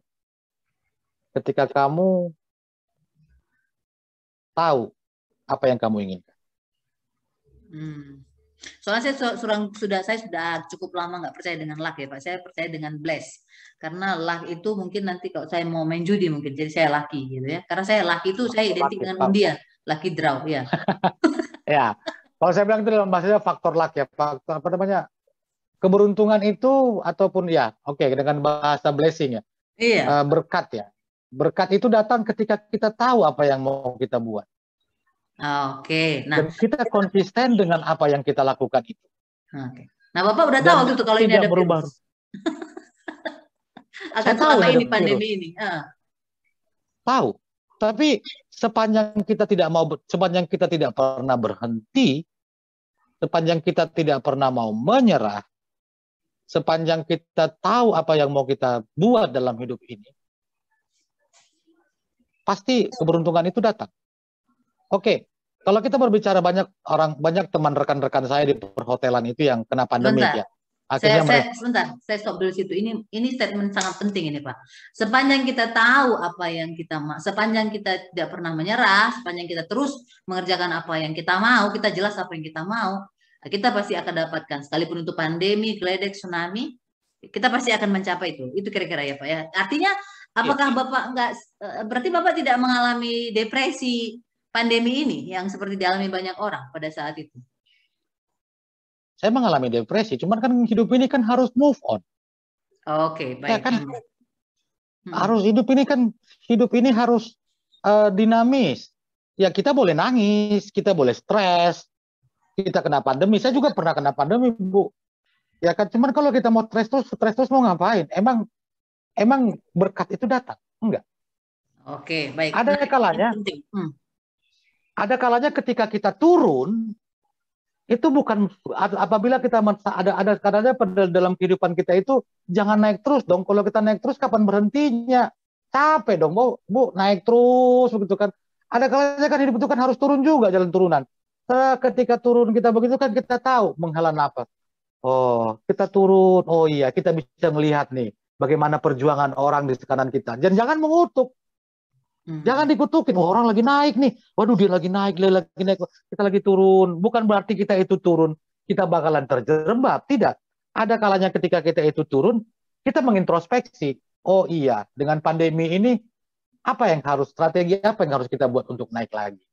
ketika kamu tahu apa yang kamu inginkan. Hmm. Soalnya saya surang, sudah saya sudah cukup lama nggak percaya dengan luck ya Pak. Saya percaya dengan bless. Karena luck itu mungkin nanti kalau saya mau main judi mungkin jadi saya laki gitu ya. Karena saya laki itu saya identik dengan dia laki draw ya. [laughs] ya. Kalau saya bilang itu dalam bahasanya faktor luck ya, faktor apa namanya? Keberuntungan itu ataupun ya, oke okay, dengan bahasa blessing ya. Iya. Eh, berkat ya. Berkat itu datang ketika kita tahu apa yang mau kita buat. Oke. Nah, Dan kita konsisten dengan apa yang kita lakukan itu. Oke. Nah, Bapak udah Dan tahu itu kalau ini ada berubah. [laughs] Akan ini pandemi ini. Uh. Tahu. Tapi sepanjang kita tidak mau sepanjang kita tidak pernah berhenti, sepanjang kita tidak pernah mau menyerah, sepanjang kita tahu apa yang mau kita buat dalam hidup ini, pasti keberuntungan itu datang. Oke, kalau kita berbicara banyak orang, banyak teman rekan-rekan saya di perhotelan itu yang kena pandemi ya. Akhirnya saya, mereka... saya, sebentar, saya stop dulu situ. Ini ini statement sangat penting ini Pak. Sepanjang kita tahu apa yang kita mau, sepanjang kita tidak pernah menyerah, sepanjang kita terus mengerjakan apa yang kita mau, kita jelas apa yang kita mau, kita pasti akan dapatkan. Sekalipun itu pandemi, geledek, tsunami, kita pasti akan mencapai itu. Itu kira-kira ya Pak ya. Artinya iya. apakah ya. Bapak enggak eh, berarti Bapak tidak mengalami depresi, pandemi ini yang seperti dialami banyak orang pada saat itu? Saya mengalami depresi, cuman kan hidup ini kan harus move on. Oke, okay, ya baik. Ya kan hmm. hmm. harus hidup ini kan hidup ini harus uh, dinamis. Ya kita boleh nangis, kita boleh stres, kita kena pandemi. Saya juga pernah kena pandemi, Bu. Ya kan, cuman kalau kita mau stres terus, stres terus mau ngapain? Emang emang berkat itu datang? Enggak. Oke, baik. Ada nah, kalanya. Hmm ada kalanya ketika kita turun itu bukan apabila kita ada ada kadarnya dalam kehidupan kita itu jangan naik terus dong kalau kita naik terus kapan berhentinya capek dong bu, bu naik terus begitu kan ada kalanya kan hidup itu kan harus turun juga jalan turunan ketika turun kita begitu kan kita tahu menghela nafas oh kita turun oh iya kita bisa melihat nih bagaimana perjuangan orang di sekitaran kita dan jangan mengutuk Hmm. Jangan dikutukin oh, orang lagi naik nih. Waduh dia lagi naik, dia lagi naik, kita lagi turun. Bukan berarti kita itu turun kita bakalan terjerembab, tidak. Ada kalanya ketika kita itu turun, kita mengintrospeksi. Oh iya, dengan pandemi ini apa yang harus strategi apa yang harus kita buat untuk naik lagi?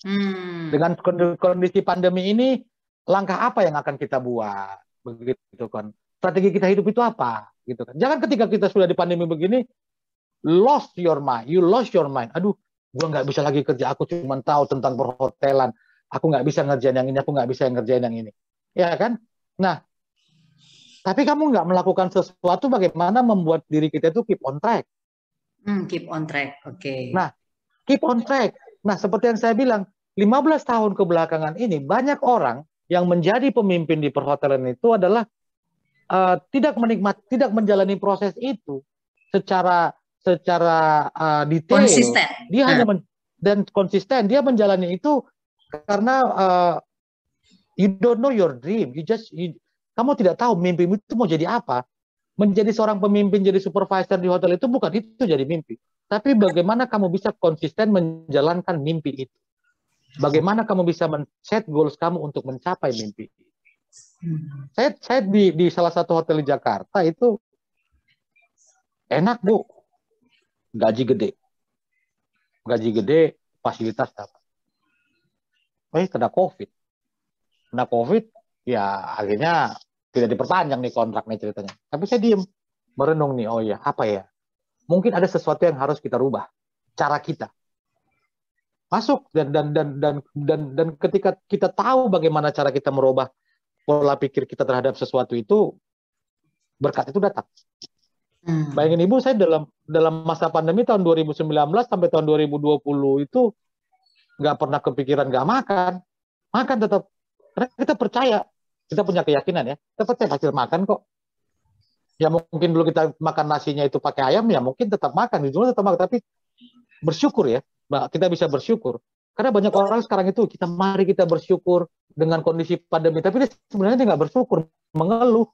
Hmm. Dengan kondisi pandemi ini langkah apa yang akan kita buat? Begitu kan. Strategi kita hidup itu apa? Gitu kan. Jangan ketika kita sudah di pandemi begini lost your mind, you lost your mind. Aduh, gue nggak bisa lagi kerja, aku cuma tahu tentang perhotelan, aku nggak bisa ngerjain yang ini, aku nggak bisa ngerjain yang ini. Ya kan? Nah, tapi kamu nggak melakukan sesuatu bagaimana membuat diri kita itu keep on track. Hmm, keep on track, oke. Okay. Nah, keep on track. Nah, seperti yang saya bilang, 15 tahun kebelakangan ini banyak orang yang menjadi pemimpin di perhotelan itu adalah uh, tidak menikmati, tidak menjalani proses itu secara secara uh, detail konsisten. dia hmm. hanya dan konsisten dia menjalani itu karena uh, you don't know your dream you just you, kamu tidak tahu mimpi itu mau jadi apa menjadi seorang pemimpin jadi supervisor di hotel itu bukan itu jadi mimpi tapi bagaimana kamu bisa konsisten menjalankan mimpi itu bagaimana kamu bisa men-set goals kamu untuk mencapai mimpi saya hmm. saya di di salah satu hotel di Jakarta itu enak bu gaji gede. Gaji gede, fasilitas dapat. Eh, kena COVID. Kena COVID, ya akhirnya tidak diperpanjang nih kontrak ceritanya. Tapi saya diem, merenung nih, oh ya apa ya? Mungkin ada sesuatu yang harus kita rubah. Cara kita. Masuk dan dan dan dan dan dan ketika kita tahu bagaimana cara kita merubah pola pikir kita terhadap sesuatu itu berkat itu datang. Hmm. Bayangin ibu saya dalam dalam masa pandemi tahun 2019 sampai tahun 2020 itu nggak pernah kepikiran nggak makan, makan tetap karena kita percaya kita punya keyakinan ya, kita percaya hasil makan kok. Ya mungkin dulu kita makan nasinya itu pakai ayam ya mungkin tetap makan, dijual tetap makan tapi bersyukur ya, kita bisa bersyukur. Karena banyak orang sekarang itu kita mari kita bersyukur dengan kondisi pandemi, tapi sebenarnya dia nggak bersyukur, mengeluh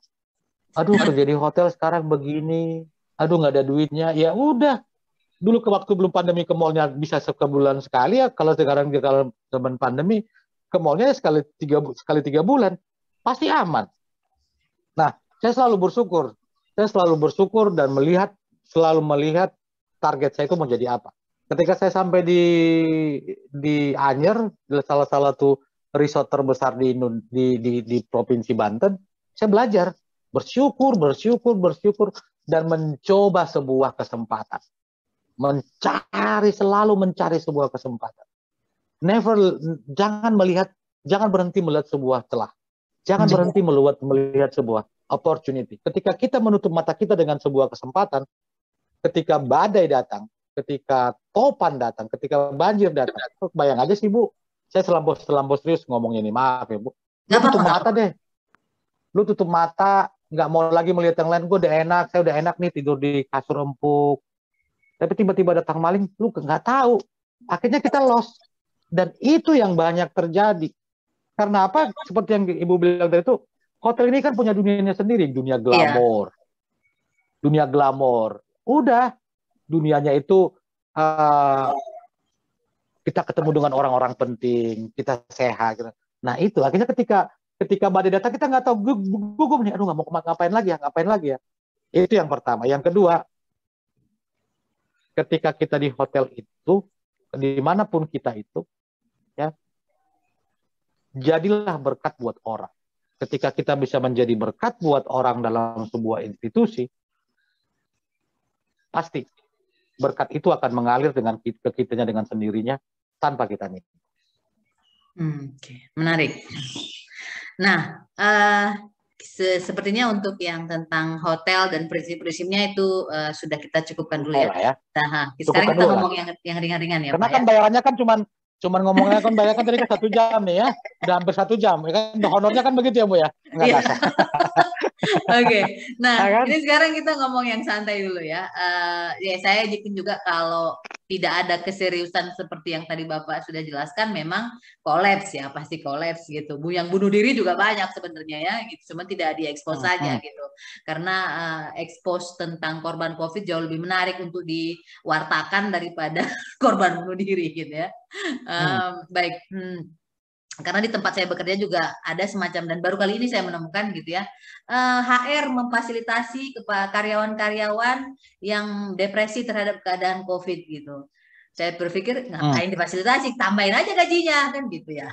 aduh kerja di hotel sekarang begini aduh nggak ada duitnya ya udah dulu ke waktu belum pandemi ke mallnya bisa sebulan sekali ya kalau sekarang kalau zaman pandemi ke mallnya sekali tiga sekali tiga bulan pasti aman nah saya selalu bersyukur saya selalu bersyukur dan melihat selalu melihat target saya itu mau jadi apa ketika saya sampai di di Anyer salah salah satu resort terbesar di di di, di provinsi Banten saya belajar bersyukur, bersyukur, bersyukur dan mencoba sebuah kesempatan. Mencari selalu mencari sebuah kesempatan. Never jangan melihat jangan berhenti melihat sebuah celah. Jangan iya. berhenti melihat melihat sebuah opportunity. Ketika kita menutup mata kita dengan sebuah kesempatan, ketika badai datang, ketika topan datang, ketika banjir datang, bayang aja sih Bu, saya selambos selambos serius ngomongnya ini maaf ya Bu. Lu tutup mata deh. Lu tutup mata nggak mau lagi melihat yang lain gue udah enak saya udah enak nih tidur di kasur empuk tapi tiba-tiba datang maling lu nggak tahu akhirnya kita lost dan itu yang banyak terjadi karena apa seperti yang ibu bilang tadi itu hotel ini kan punya dunianya sendiri dunia iya. glamor yeah. dunia glamor udah dunianya itu uh, kita ketemu dengan orang-orang penting kita sehat gitu. nah itu akhirnya ketika ketika badai datang kita nggak tahu gugup nih aduh nggak mau ngapain lagi ya ngapain lagi ya itu yang pertama yang kedua ketika kita di hotel itu dimanapun kita itu ya jadilah berkat buat orang ketika kita bisa menjadi berkat buat orang dalam sebuah institusi pasti berkat itu akan mengalir dengan ke kitanya dengan sendirinya tanpa kita nih Hmm, Oke, okay. menarik. Nah, uh, se sepertinya untuk yang tentang hotel dan prinsip-prinsipnya itu uh, sudah kita cukupkan dulu ya. ya. Nah, cukupkan sekarang kita dulu, ngomong yang yang ringan-ringan ya. Karena Pak, kan ya? bayarannya kan cuma cuma ngomongnya kan bayar kan tadi kan satu jam nih ya udah hampir satu jam ya kan honornya kan begitu ya bu ya Enggak ya okay. nah Akan. Ya ini sekarang kita ngomong yang santai dulu ya. Uh, ya saya yakin juga kalau tidak ada keseriusan seperti yang tadi bapak sudah jelaskan, memang kolaps ya pasti kolaps gitu. Bu yang bunuh diri juga banyak sebenarnya ya, gitu. Cuma tidak diekspos saja uh gitu. Karena uh, ekspos tentang korban COVID jauh lebih menarik untuk diwartakan daripada [laughs] korban bunuh diri gitu ya. Uh, hmm. Baik. Hmm karena di tempat saya bekerja juga ada semacam dan baru kali ini saya menemukan gitu ya HR eh, memfasilitasi karyawan-karyawan yang depresi terhadap keadaan COVID gitu. Saya berpikir hmm. ngapain hmm. difasilitasi, tambahin aja gajinya kan gitu ya.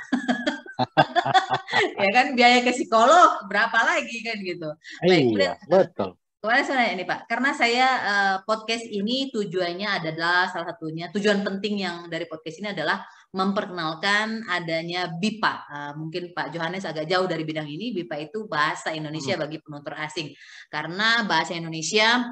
[laughs] ya kan biaya ke psikolog berapa lagi kan gitu. Nah, iya, Baik, betul. Kemarin ini Pak, karena saya uh, podcast ini tujuannya adalah salah satunya tujuan penting yang dari podcast ini adalah memperkenalkan adanya BIPA. Uh, mungkin Pak Johannes agak jauh dari bidang ini. BIPA itu bahasa Indonesia hmm. bagi penutur asing. Karena bahasa Indonesia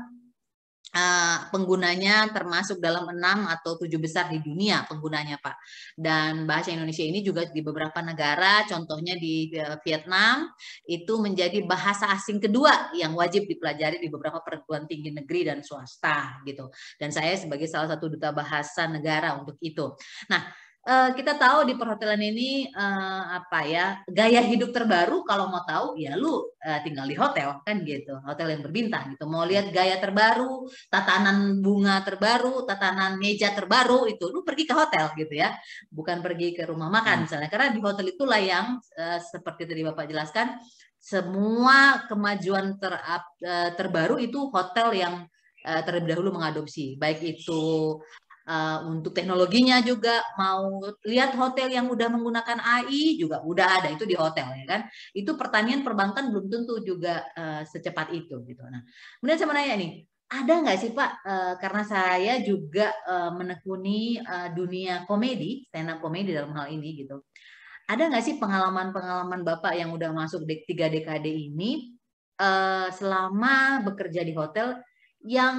Uh, penggunanya termasuk dalam enam atau tujuh besar di dunia penggunanya Pak. Dan bahasa Indonesia ini juga di beberapa negara, contohnya di eh, Vietnam, itu menjadi bahasa asing kedua yang wajib dipelajari di beberapa perguruan tinggi negeri dan swasta gitu. Dan saya sebagai salah satu duta bahasa negara untuk itu. Nah, uh, kita tahu di perhotelan ini uh, apa ya gaya hidup terbaru kalau mau tahu ya lu uh, tinggal di hotel kan gitu hotel yang berbintang gitu mau lihat gaya terbaru tatanan bunga terbaru tatanan meja terbaru itu lu pergi ke hotel gitu ya bukan pergi ke rumah makan hmm. misalnya karena di hotel itulah yang uh, seperti tadi bapak jelaskan semua kemajuan ter, uh, terbaru itu hotel yang terlebih dahulu mengadopsi baik itu uh, untuk teknologinya juga mau lihat hotel yang udah menggunakan AI juga udah ada itu di hotel ya kan itu pertanian perbankan belum tentu juga uh, secepat itu gitu nah kemudian saya nanya nih ada nggak sih Pak uh, karena saya juga uh, menekuni uh, dunia komedi stand up komedi dalam hal ini gitu ada nggak sih pengalaman-pengalaman Bapak yang udah masuk di tiga dekade ini uh, selama bekerja di hotel yang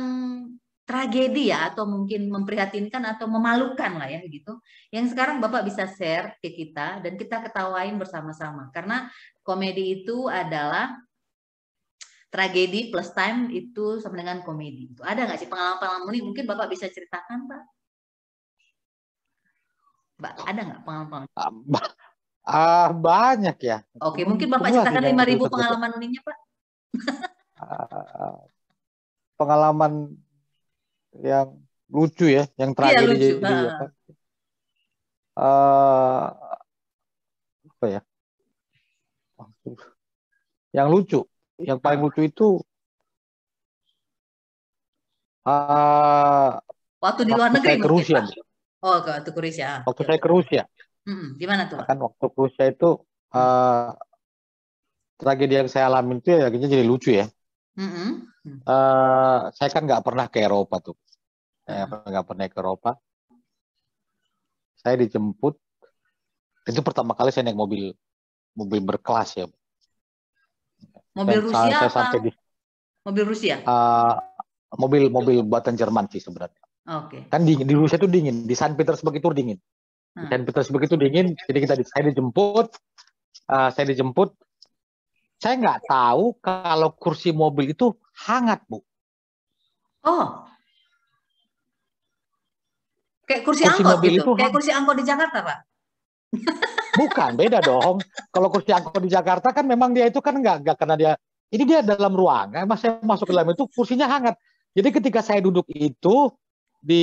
tragedi ya atau mungkin memprihatinkan atau memalukan lah ya gitu. Yang sekarang Bapak bisa share ke kita dan kita ketawain bersama-sama karena komedi itu adalah tragedi plus time itu sama dengan komedi. Itu ada nggak sih pengalaman-pengalaman ini mungkin Bapak bisa ceritakan Pak? Mbak, ada nggak pengalaman? Ah, uh, banyak ya. Oke, mungkin Bapak Itulah ceritakan ribu pengalaman uniknya, Pak. uh, pengalaman yang lucu ya, yang iya, tragedi iya, lucu, jadi, ah. apa? Uh, apa ya? Yang lucu, yang paling lucu itu uh, waktu di luar negeri saya ke Rusia. Pak. Oh, ke, waktu ke Rusia. Ah. Waktu ya. saya ke Rusia. Hmm, gimana tuh? Kan waktu ke Rusia itu uh, tragedi yang saya alami itu ya akhirnya jadi lucu ya. Mm -hmm uh, saya kan nggak pernah ke Eropa tuh. Saya hmm. nggak pernah ke Eropa. Saya dijemput. Itu pertama kali saya naik mobil mobil berkelas ya. Mobil saya, Rusia saya apa? di, mobil Rusia? Uh, mobil mobil buatan Jerman sih sebenarnya. Oke. Okay. Kan di, di Rusia itu dingin, di San Petersburg itu dingin. Hmm. Di San Petersburg itu dingin, jadi kita saya dijemput, uh, saya dijemput saya nggak tahu kalau kursi mobil itu hangat, Bu. Oh. Kayak kursi, kursi angkot mobil gitu. itu kayak kursi angkot di Jakarta, Pak. Bukan, beda dong. Kalau kursi angkot di Jakarta kan memang dia itu kan nggak nggak karena dia ini dia dalam ruangan, mas saya masuk ke dalam itu kursinya hangat. Jadi ketika saya duduk itu di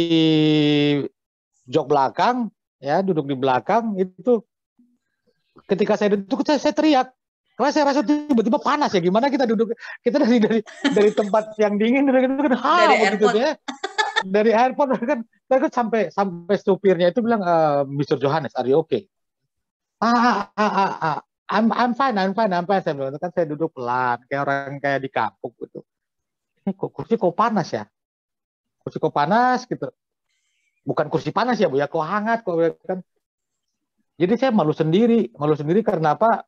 jok belakang, ya duduk di belakang itu ketika saya duduk saya, saya teriak karena saya rasa tiba-tiba panas ya. Gimana kita duduk? Kita dari dari dari tempat yang dingin dari itu kan hal gitu ya. Dari airport kan, kan sampai sampai supirnya itu bilang, uh, Mr. Johannes, are you okay? Ah, ah, ah, ah, ah. I'm, I'm fine, I'm fine, I'm fine. Saya bilang, kan saya duduk pelan, kayak orang kayak di kampung gitu. Ini kok kursi kok panas ya? Kursi kok panas gitu. Bukan kursi panas ya Bu, ya kok hangat kok kan. Jadi saya malu sendiri, malu sendiri karena apa?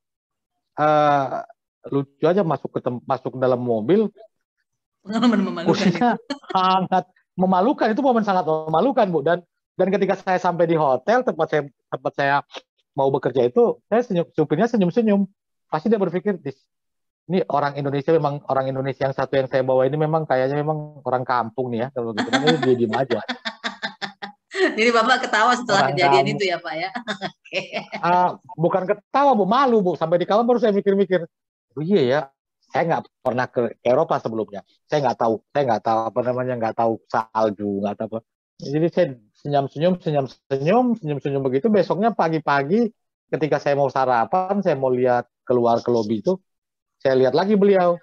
uh, lucu aja masuk ke masuk ke dalam mobil pengalaman memalukan kursinya [laughs] sangat memalukan itu momen sangat memalukan bu dan dan ketika saya sampai di hotel tempat saya tempat saya mau bekerja itu saya senyum supirnya senyum senyum pasti dia berpikir ini orang Indonesia memang orang Indonesia yang satu yang saya bawa ini memang kayaknya memang orang kampung nih ya kalau gitu dia diem aja jadi Bapak ketawa setelah Orang kejadian kamu. itu ya Pak ya? [laughs] okay. uh, bukan ketawa Bu, malu Bu. Sampai di kamar baru saya mikir-mikir. Oh iya ya, saya nggak pernah ke Eropa sebelumnya. Saya nggak tahu, saya nggak tahu apa namanya, nggak tahu salju, nggak tahu apa. Jadi saya senyum-senyum, senyum-senyum, senyum-senyum begitu. Besoknya pagi-pagi ketika saya mau sarapan, saya mau lihat keluar ke lobi itu, saya lihat lagi beliau.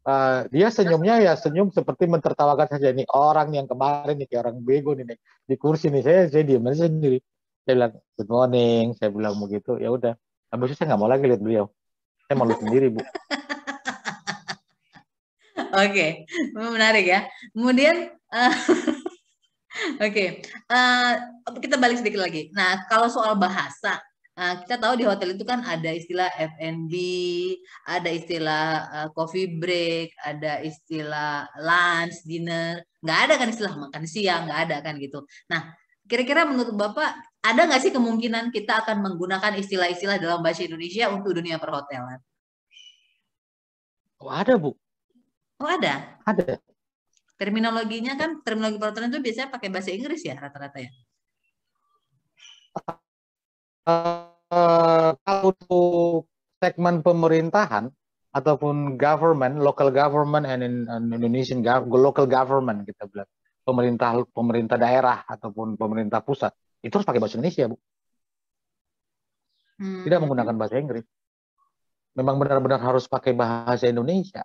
Eh, dia senyumnya ya senyum seperti mentertawakan saja ini orang yang kemarin nih kayak orang bego nih, nih di kursi nih saya saya diam aja sendiri saya bilang good morning saya bilang begitu ya udah habis saya nggak mau lagi lihat beliau saya malu sendiri bu [laughs] Oke, okay. menarik ya. Kemudian, uh, [laughs] oke, okay. uh, eh, kita balik sedikit lagi. Nah, kalau soal bahasa, nah kita tahu di hotel itu kan ada istilah F&B, ada istilah eh, coffee break, ada istilah lunch, dinner. Nggak ada kan istilah makan siang, nggak ada kan gitu. Nah, kira-kira menurut Bapak, ada nggak sih kemungkinan kita akan menggunakan istilah-istilah dalam bahasa Indonesia untuk dunia perhotelan? Oh, ada, Bu. Oh, ada? Ada. Terminologinya kan, terminologi perhotelan itu biasanya pakai bahasa Inggris ya rata-rata ya? Eh, Eh, kalau untuk segmen pemerintahan ataupun government, local government and in, in Indonesian gov local government kita bilang pemerintah pemerintah daerah ataupun pemerintah pusat itu harus pakai bahasa Indonesia bu, hmm. tidak menggunakan bahasa Inggris. Memang benar-benar harus pakai bahasa Indonesia.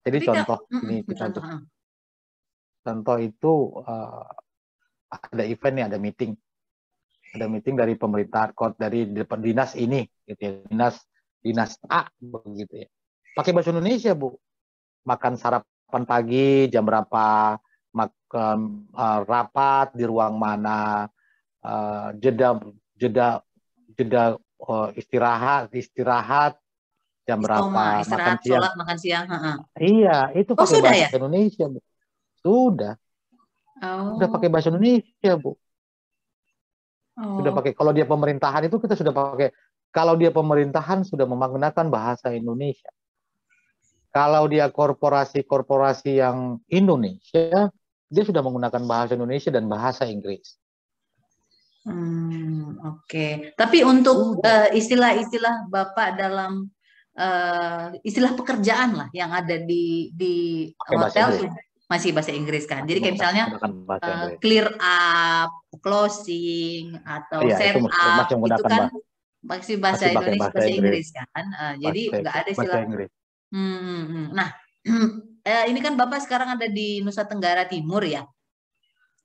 Jadi Tapi contoh gak, ini kita contoh. Contoh itu uh, ada event nih, ada meeting ada meeting dari pemerintah kot dari dinas ini gitu ya dinas dinas A begitu ya pakai bahasa Indonesia bu makan sarapan pagi jam berapa makan uh, rapat di ruang mana uh, jeda jeda jeda uh, istirahat istirahat jam berapa istirahat, makan siang sholat, makan siang ha -ha. iya itu oh, pakai bahasa ya? Indonesia bu sudah oh. sudah pakai bahasa Indonesia bu sudah oh. pakai kalau dia pemerintahan itu kita sudah pakai kalau dia pemerintahan sudah menggunakan bahasa Indonesia. Kalau dia korporasi-korporasi yang Indonesia, dia sudah menggunakan bahasa Indonesia dan bahasa Inggris. Hmm, Oke, okay. tapi untuk eh, istilah-istilah uh, bapak dalam uh, istilah pekerjaan lah yang ada di di hotel masih bahasa Inggris kan. Jadi kayak misalnya uh, clear up, closing atau iya, set up itu, itu kan masih bahasa Indonesia bahasa, Inggris, kan. Uh, jadi nggak ada istilah. Hmm, hmm, hmm, nah, uh, [clears throat] ini kan Bapak sekarang ada di Nusa Tenggara Timur ya.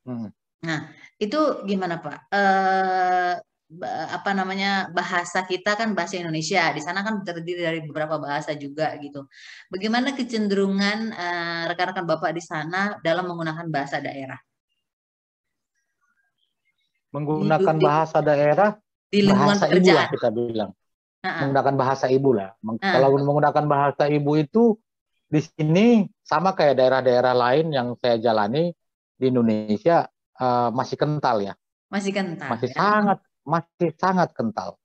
Hmm. Nah, itu gimana Pak? Uh, apa namanya bahasa kita kan bahasa Indonesia di sana kan terdiri dari beberapa bahasa juga gitu. Bagaimana kecenderungan eh, rekan-rekan uh, bapak di sana dalam menggunakan bahasa daerah? Menggunakan di, bahasa daerah di lingkungan bahasa pekerjaan. ibu lah kita bilang. Uh -uh. Menggunakan bahasa ibu lah. Uh -uh. Kalau menggunakan bahasa ibu itu di sini sama kayak daerah-daerah lain yang saya jalani di Indonesia uh, masih kental ya. Masih kental. Masih ya. sangat masih sangat kental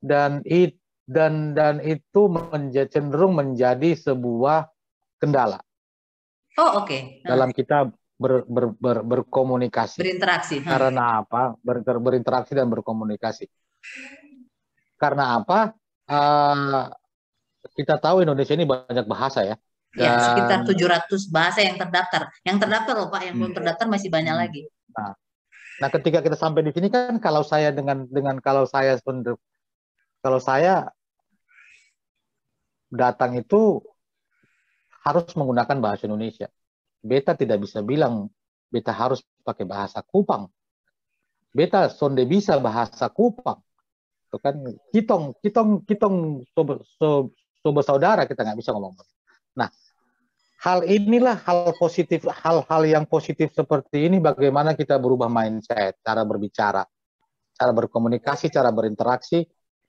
dan it, dan dan itu menja, cenderung menjadi sebuah kendala. Oh oke. Okay. Dalam kita ber, ber, ber, berkomunikasi. Berinteraksi. Karena apa? Ber, berinteraksi dan berkomunikasi. Karena apa? Uh, kita tahu Indonesia ini banyak bahasa ya. Iya, dan, ya sekitar 700 bahasa yang terdaftar. Yang terdaftar loh Pak, yang belum hmm. terdaftar masih banyak hmm. lagi. Nah, Nah, ketika kita sampai di sini kan kalau saya dengan dengan kalau saya kalau saya datang itu harus menggunakan bahasa Indonesia. Beta tidak bisa bilang beta harus pakai bahasa Kupang. Beta sonde bisa bahasa Kupang. Itu kan kitong kitong kitong sobat so, so, saudara kita nggak bisa ngomong. Nah, hal inilah hal positif, hal-hal yang positif seperti ini bagaimana kita berubah mindset, cara berbicara, cara berkomunikasi, cara berinteraksi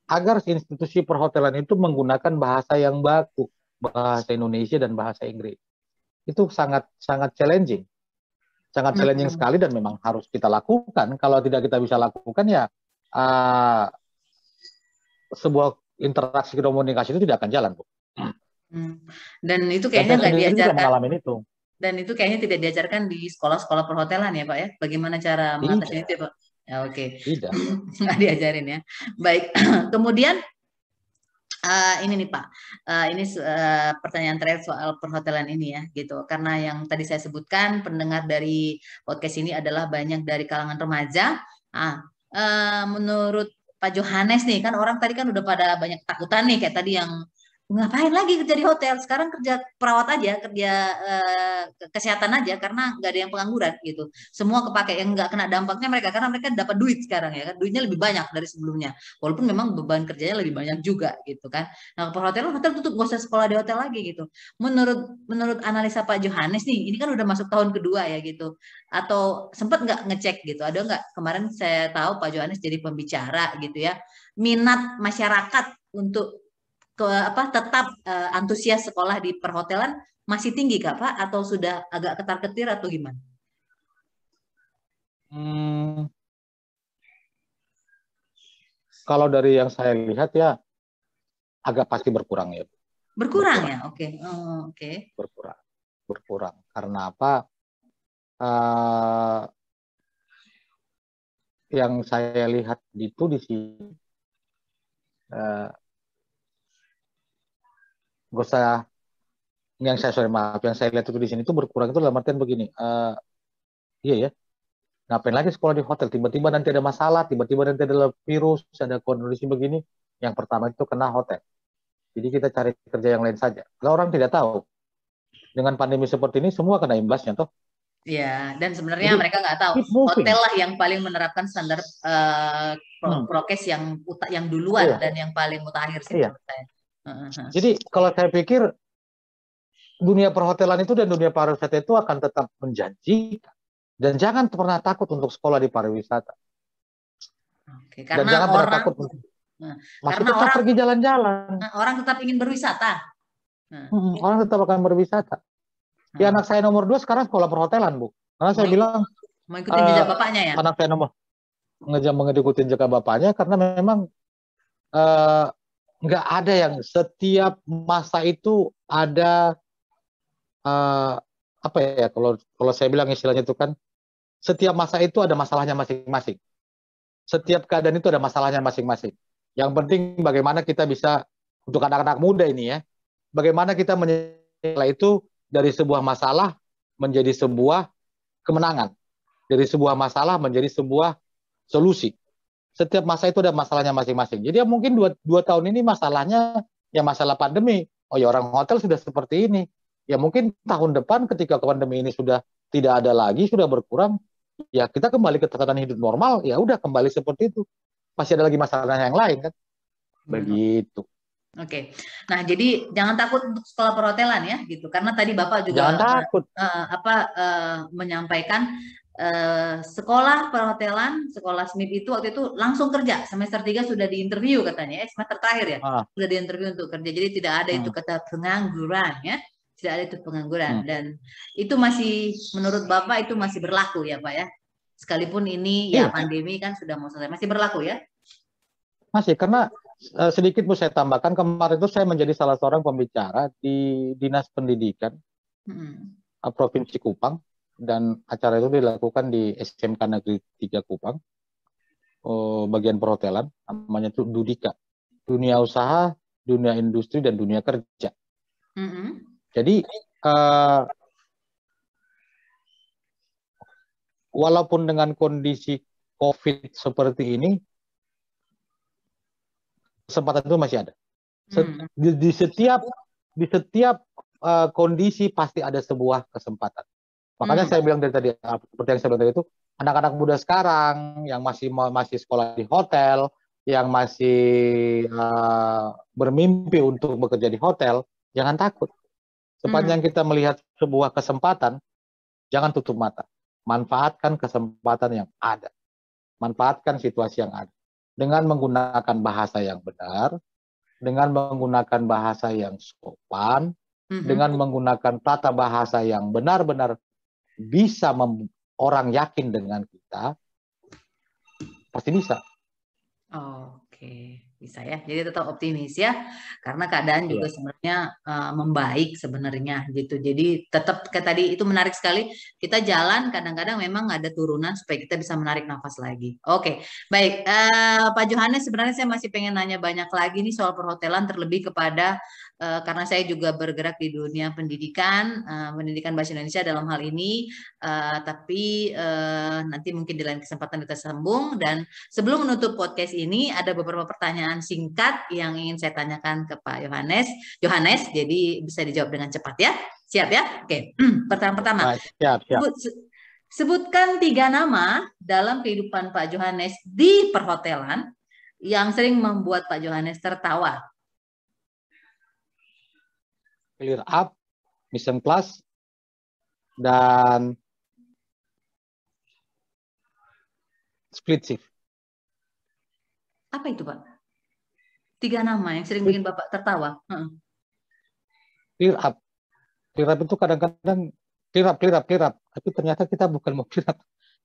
agar institusi perhotelan itu menggunakan bahasa yang baku, bahasa Indonesia dan bahasa Inggris. Itu sangat sangat challenging. Sangat challenging sekali dan memang harus kita lakukan. Kalau tidak kita bisa lakukan ya uh, sebuah interaksi komunikasi itu tidak akan jalan, Bu. Hmm. Dan itu kayaknya nggak diajarkan. itu. Dan itu kayaknya tidak diajarkan di sekolah-sekolah perhotelan ya Pak ya. Bagaimana cara mengatasi itu ya, Pak? Ya oke. Okay. Tidak. [laughs] nggak diajarin ya. Baik. [clears throat] Kemudian uh, ini nih Pak, uh, ini uh, pertanyaan terakhir soal perhotelan ini ya, gitu. Karena yang tadi saya sebutkan pendengar dari podcast ini adalah banyak dari kalangan remaja. Ah, uh, menurut Pak Johannes nih kan orang tadi kan udah pada banyak ketakutan nih kayak tadi yang ngapain lagi kerja di hotel sekarang kerja perawat aja kerja uh, kesehatan aja karena nggak ada yang pengangguran gitu semua kepake yang nggak kena dampaknya mereka karena mereka dapat duit sekarang ya kan duitnya lebih banyak dari sebelumnya walaupun memang beban kerjanya lebih banyak juga gitu kan nah perhotelan hotel tutup gak usah sekolah di hotel lagi gitu menurut menurut analisa Pak Johannes nih ini kan udah masuk tahun kedua ya gitu atau sempat nggak ngecek gitu ada nggak kemarin saya tahu Pak Johannes jadi pembicara gitu ya minat masyarakat untuk ke, apa tetap uh, antusias sekolah di perhotelan masih tinggi kak pak atau sudah agak ketar ketir atau gimana? Hmm, kalau dari yang saya lihat ya agak pasti berkurang ya. Berkurang, ya? berkurang. ya, oke, okay. oh, oke. Okay. Berkurang, berkurang. Karena apa? Uh, yang saya lihat itu di sini uh, gak usah yang saya sorry maaf yang saya lihat itu di sini itu berkurang itu dalam artian begini uh, iya ya ngapain lagi sekolah di hotel tiba-tiba nanti ada masalah tiba-tiba nanti ada virus ada kondisi begini yang pertama itu kena hotel jadi kita cari kerja yang lain saja kalau orang tidak tahu dengan pandemi seperti ini semua kena imbasnya toh Ya, dan sebenarnya mereka nggak tahu hotel lah yang paling menerapkan standar uh, pro hmm. prokes yang yang duluan iya. dan yang paling mutakhir sih iya. menurut saya. Jadi kalau saya pikir dunia perhotelan itu dan dunia pariwisata itu akan tetap menjanjikan dan jangan pernah takut untuk sekolah di pariwisata. Oke, karena dan jangan orang, pernah takut. Nah, tetap orang, pergi jalan-jalan. Nah, orang tetap ingin berwisata. Nah, Orang tetap akan berwisata. Di ya, nah. anak saya nomor dua sekarang sekolah perhotelan, Bu. Karena saya bilang mengikuti uh, eh, jejak bapaknya ya. Anak saya nomor ngejam mengikuti jejak bapaknya karena memang uh, nggak ada yang setiap masa itu ada uh, apa ya kalau kalau saya bilang istilahnya itu kan setiap masa itu ada masalahnya masing-masing. Setiap keadaan itu ada masalahnya masing-masing. Yang penting bagaimana kita bisa untuk anak-anak muda ini ya, bagaimana kita menilai itu dari sebuah masalah menjadi sebuah kemenangan, dari sebuah masalah menjadi sebuah solusi setiap masa itu ada masalahnya masing-masing. Jadi ya mungkin dua, dua tahun ini masalahnya ya masalah pandemi. Oh ya orang hotel sudah seperti ini. Ya mungkin tahun depan ketika pandemi ini sudah tidak ada lagi, sudah berkurang, ya kita kembali ke tatanan hidup normal, ya udah kembali seperti itu. Pasti ada lagi masalah yang lain kan. Begitu. Oke, okay. nah jadi jangan takut untuk sekolah perhotelan ya gitu, karena tadi bapak juga takut. Uh, apa uh, menyampaikan Eh, sekolah perhotelan, sekolah Smith itu waktu itu langsung kerja. Semester 3 sudah diinterview katanya, eh, semester terakhir ya. Ah. Sudah diinterview untuk kerja. Jadi tidak ada ah. itu hmm. kata pengangguran ya. Tidak ada itu pengangguran hmm. dan itu masih menurut Bapak itu masih berlaku ya, Pak ya. Sekalipun ini ya, ya pandemi kan sudah mau selesai, masih berlaku ya. Masih karena eh, sedikit Bu saya tambahkan kemarin itu saya menjadi salah seorang pembicara di Dinas Pendidikan hmm. Eh, Provinsi Kupang dan acara itu dilakukan di SMK Negeri tiga Kupang uh, bagian perhotelan namanya itu Dudika dunia usaha dunia industri dan dunia kerja mm -hmm. jadi uh, walaupun dengan kondisi COVID seperti ini kesempatan itu masih ada mm-hmm. di, di setiap di setiap uh, kondisi pasti ada sebuah kesempatan Makanya hmm. saya bilang dari tadi seperti yang saya bilang tadi itu anak-anak muda sekarang yang masih masih sekolah di hotel, yang masih uh, bermimpi untuk bekerja di hotel, jangan takut. Sepanjang hmm. kita melihat sebuah kesempatan, jangan tutup mata. Manfaatkan kesempatan yang ada. Manfaatkan situasi yang ada. Dengan menggunakan bahasa yang benar, dengan menggunakan bahasa yang sopan, mm-hmm. dengan menggunakan tata bahasa yang benar-benar bisa orang yakin dengan kita, pasti bisa. Oh, Oke, okay. bisa ya. Jadi tetap optimis ya, karena keadaan yeah. juga iya. sebenarnya uh, membaik sebenarnya gitu. Jadi tetap kayak tadi itu menarik sekali. Kita jalan kadang-kadang memang ada turunan supaya kita bisa menarik nafas lagi. Oke, okay. baik. Uh, Pak Johannes, sebenarnya saya masih pengen nanya banyak lagi nih soal perhotelan, terlebih kepada Eh, karena saya juga bergerak di dunia pendidikan, eh, pendidikan bahasa Indonesia dalam hal ini, eh, tapi nanti mungkin di lain kesempatan kita sambung. Dan sebelum menutup podcast ini, ada beberapa pertanyaan singkat yang ingin saya tanyakan ke Pak Yohanes. Yohanes, jadi bisa dijawab dengan cepat ya. Siap ya? Oke. Hmm, Pertama-pertama. Siap, siap. Sebutkan tiga nama dalam kehidupan Pak Johannes di perhotelan yang sering membuat Pak Johannes tertawa clear up, mission class, dan split shift. Apa itu, Pak? Tiga nama yang sering bikin Bapak tertawa. Clear up. Clear up itu kadang-kadang clear up, clear up, clear up. Tapi ternyata kita bukan mau clear up.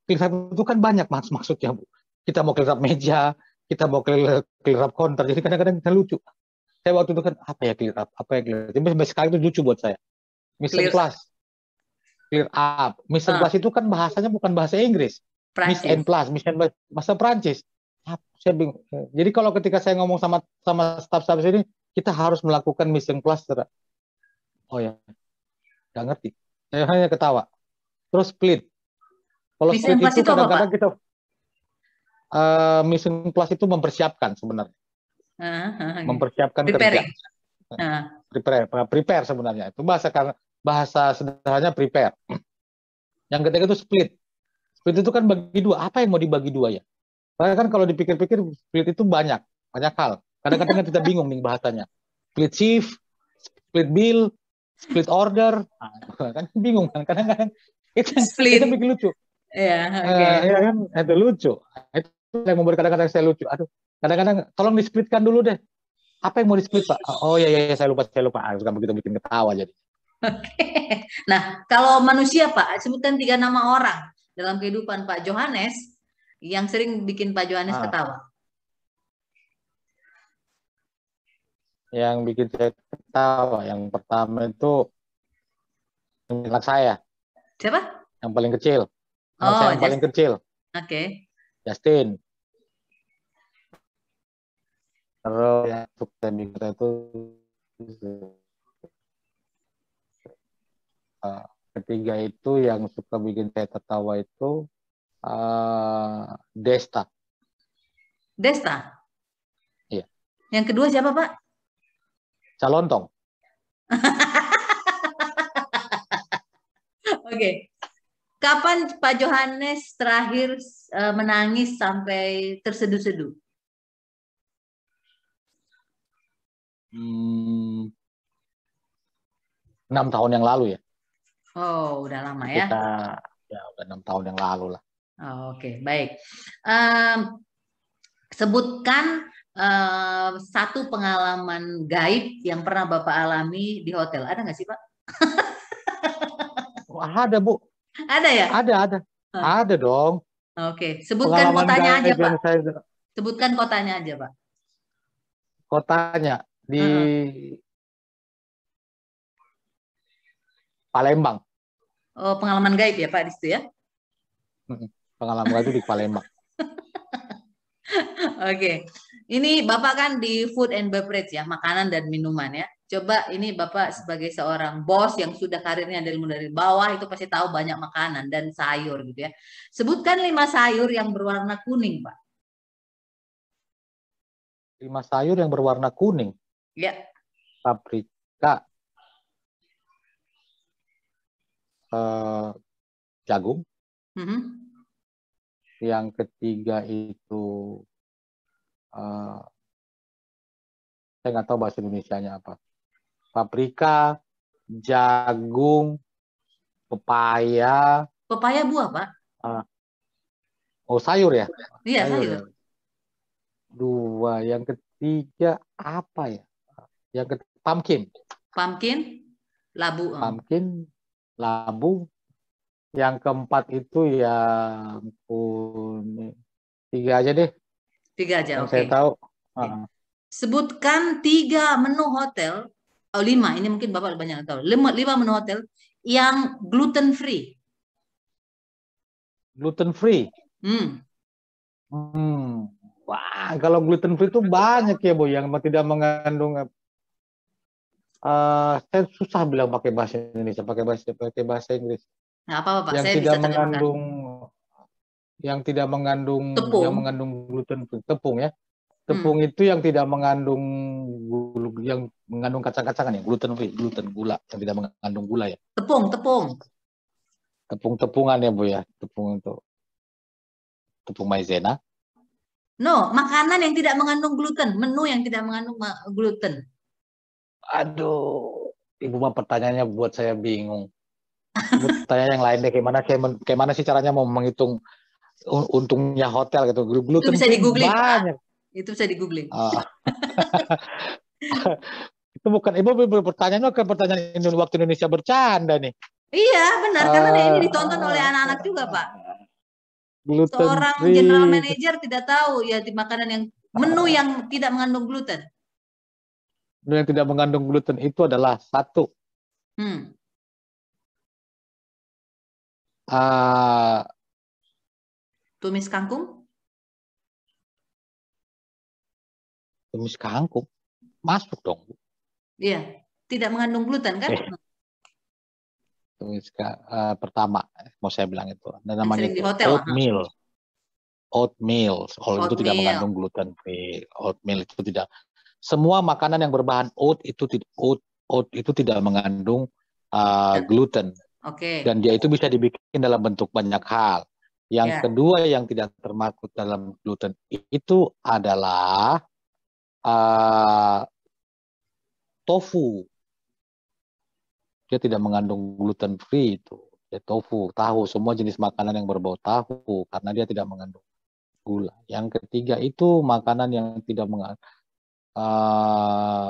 Clear up itu kan banyak mas maksudnya, Bu. Kita mau clear up meja, kita mau clear up counter. Jadi kadang-kadang kita lucu saya waktu itu kan apa ya clear up apa ya clear up tapi sekarang itu lucu buat saya Mr. Clear. Plus clear up Mr. Uh. Ah. Plus itu kan bahasanya bukan bahasa Inggris Prancis. Miss and Plus Miss and bahasa Prancis ah, saya bingung. Jadi kalau ketika saya ngomong sama sama staff-staff sini, kita harus melakukan mission plus Oh ya. Gak ngerti. Saya hanya ketawa. Terus split. Kalau split itu kadang-kadang kita uh, eh, mission plus itu mempersiapkan sebenarnya mempersiapkan Preparing. kerja. Prepare, eh, prepare sebenarnya itu bahasa bahasa sederhananya prepare. Yang ketiga itu split. Split itu kan bagi dua. Apa yang mau dibagi dua ya? Karena kan kalau dipikir-pikir split itu banyak, banyak hal. Kadang-kadang kan kita bingung nih bahasanya. Split shift, split bill, split order, nah, kan bingung kan kadang-kadang yang split. kita bikin lucu. Ya, yeah, okay. uh, ya kan itu lucu. Itu yang membuat kadang-kadang saya lucu. Aduh, kadang-kadang tolong displitkan dulu deh apa yang mau displit Pak? Oh ya ya saya lupa saya lupa. Ah, suka begitu bikin ketawa jadi. Oke. [laughs] Nah, kalau manusia Pak, sebutkan tiga nama orang dalam kehidupan Pak Johannes yang sering bikin Pak Johannes ah. ketawa. Yang bikin saya ketawa, yang pertama itu anak saya. Siapa? Yang paling kecil. oh, yang just... paling kecil. Oke. Okay. Justin. Terus yang subtemi kita itu uh, ketiga itu yang suka bikin saya tertawa itu uh, Desta. Desta. Iya. Yang kedua siapa Pak? Calontong. [laughs] Oke. Okay. Kapan Pak Johannes terakhir uh, menangis sampai terseduh-seduh? Hmm, enam tahun yang lalu ya. Oh, udah lama ya? Kita ya udah enam tahun yang lalu lah. Oh, Oke, okay. baik. Um, sebutkan um, satu pengalaman gaib yang pernah bapak alami di hotel. Ada nggak sih pak? Wah, ada bu. Ada ya? Ada, ada, oh. ada dong. Oke, okay. sebutkan pengalaman kotanya aja pak. Saya... Sebutkan kotanya aja pak. Kotanya di hmm. Palembang. Oh, pengalaman gaib ya Pak di situ ya? Pengalaman gaib di Palembang. [laughs] Oke, okay. ini Bapak kan di food and beverage ya, makanan dan minuman ya. Coba ini Bapak sebagai seorang bos yang sudah karirnya dari mulai dari bawah itu pasti tahu banyak makanan dan sayur gitu ya. Sebutkan lima sayur yang berwarna kuning, Pak. Lima sayur yang berwarna kuning. Ya. Paprika. Uh, jagung. Mm -hmm. Yang ketiga itu uh, saya nggak tahu bahasa Indonesia-nya apa. Paprika, jagung, pepaya. Pepaya buah pak? Uh, oh sayur ya? Iya sayur. sayur. Ya. Dua. Yang ketiga apa ya? yang ke pumpkin. Pumpkin, labu. Pumpkin, labu. Yang keempat itu ya pun Tiga aja deh. Tiga aja, oke. Okay. Saya tahu. Okay. Ah. Sebutkan tiga menu hotel, oh lima, ini mungkin Bapak banyak tahu. Lima, lima menu hotel yang gluten free. Gluten free? Hmm. Hmm. Wah, kalau gluten free itu banyak ya, Bu, yang tidak mengandung uh, saya susah bilang pakai bahasa Indonesia, pakai bahasa pakai bahasa Inggris. Nah, apa, -apa Pak? Yang saya tidak bisa mengandung yang tidak mengandung tepung. yang mengandung gluten tepung ya. Tepung hmm. itu yang tidak mengandung yang mengandung kacang-kacangan ya, gluten free, ya? gluten gula yang tidak mengandung gula ya. Tepung, tepung. Tepung-tepungan ya, Bu ya. Tepung itu. Tepung maizena. No, makanan yang tidak mengandung gluten, menu yang tidak mengandung gluten. Aduh, ibu mah pertanyaannya buat saya bingung. Pertanyaan yang lain deh, gimana gimana sih caranya mau menghitung untungnya hotel gitu. Gluten itu bisa digugling. Banyak. Itu bisa digugling. Uh. Ah. [laughs] itu bukan ibu ibu pertanyaannya kan pertanyaan waktu Indonesia bercanda nih. Iya benar karena uh, ini ah. ditonton oleh anak-anak juga pak. Gluten Seorang free. general manager tidak tahu ya di makanan yang menu yang tidak mengandung gluten yang tidak mengandung gluten itu adalah satu. Hmm. Uh, tumis kangkung? Tumis kangkung masuk dong. Iya, tidak mengandung gluten kan? Eh. Tumis uh, pertama mau saya bilang itu. Dan namanya itu hotel, ah. oatmeal. Oatmeal, oatmeal. itu tidak mengandung gluten free. Oatmeal itu tidak semua makanan yang berbahan oat itu oat, oat itu tidak mengandung uh, ya. gluten. Okay. Dan dia itu bisa dibikin dalam bentuk banyak hal. Yang yeah. kedua yang tidak termasuk dalam gluten itu adalah uh, tofu. Dia tidak mengandung gluten free itu. Ya, tofu, tahu, semua jenis makanan yang berbau tahu karena dia tidak mengandung gula. Yang ketiga itu makanan yang tidak mengandung Eh,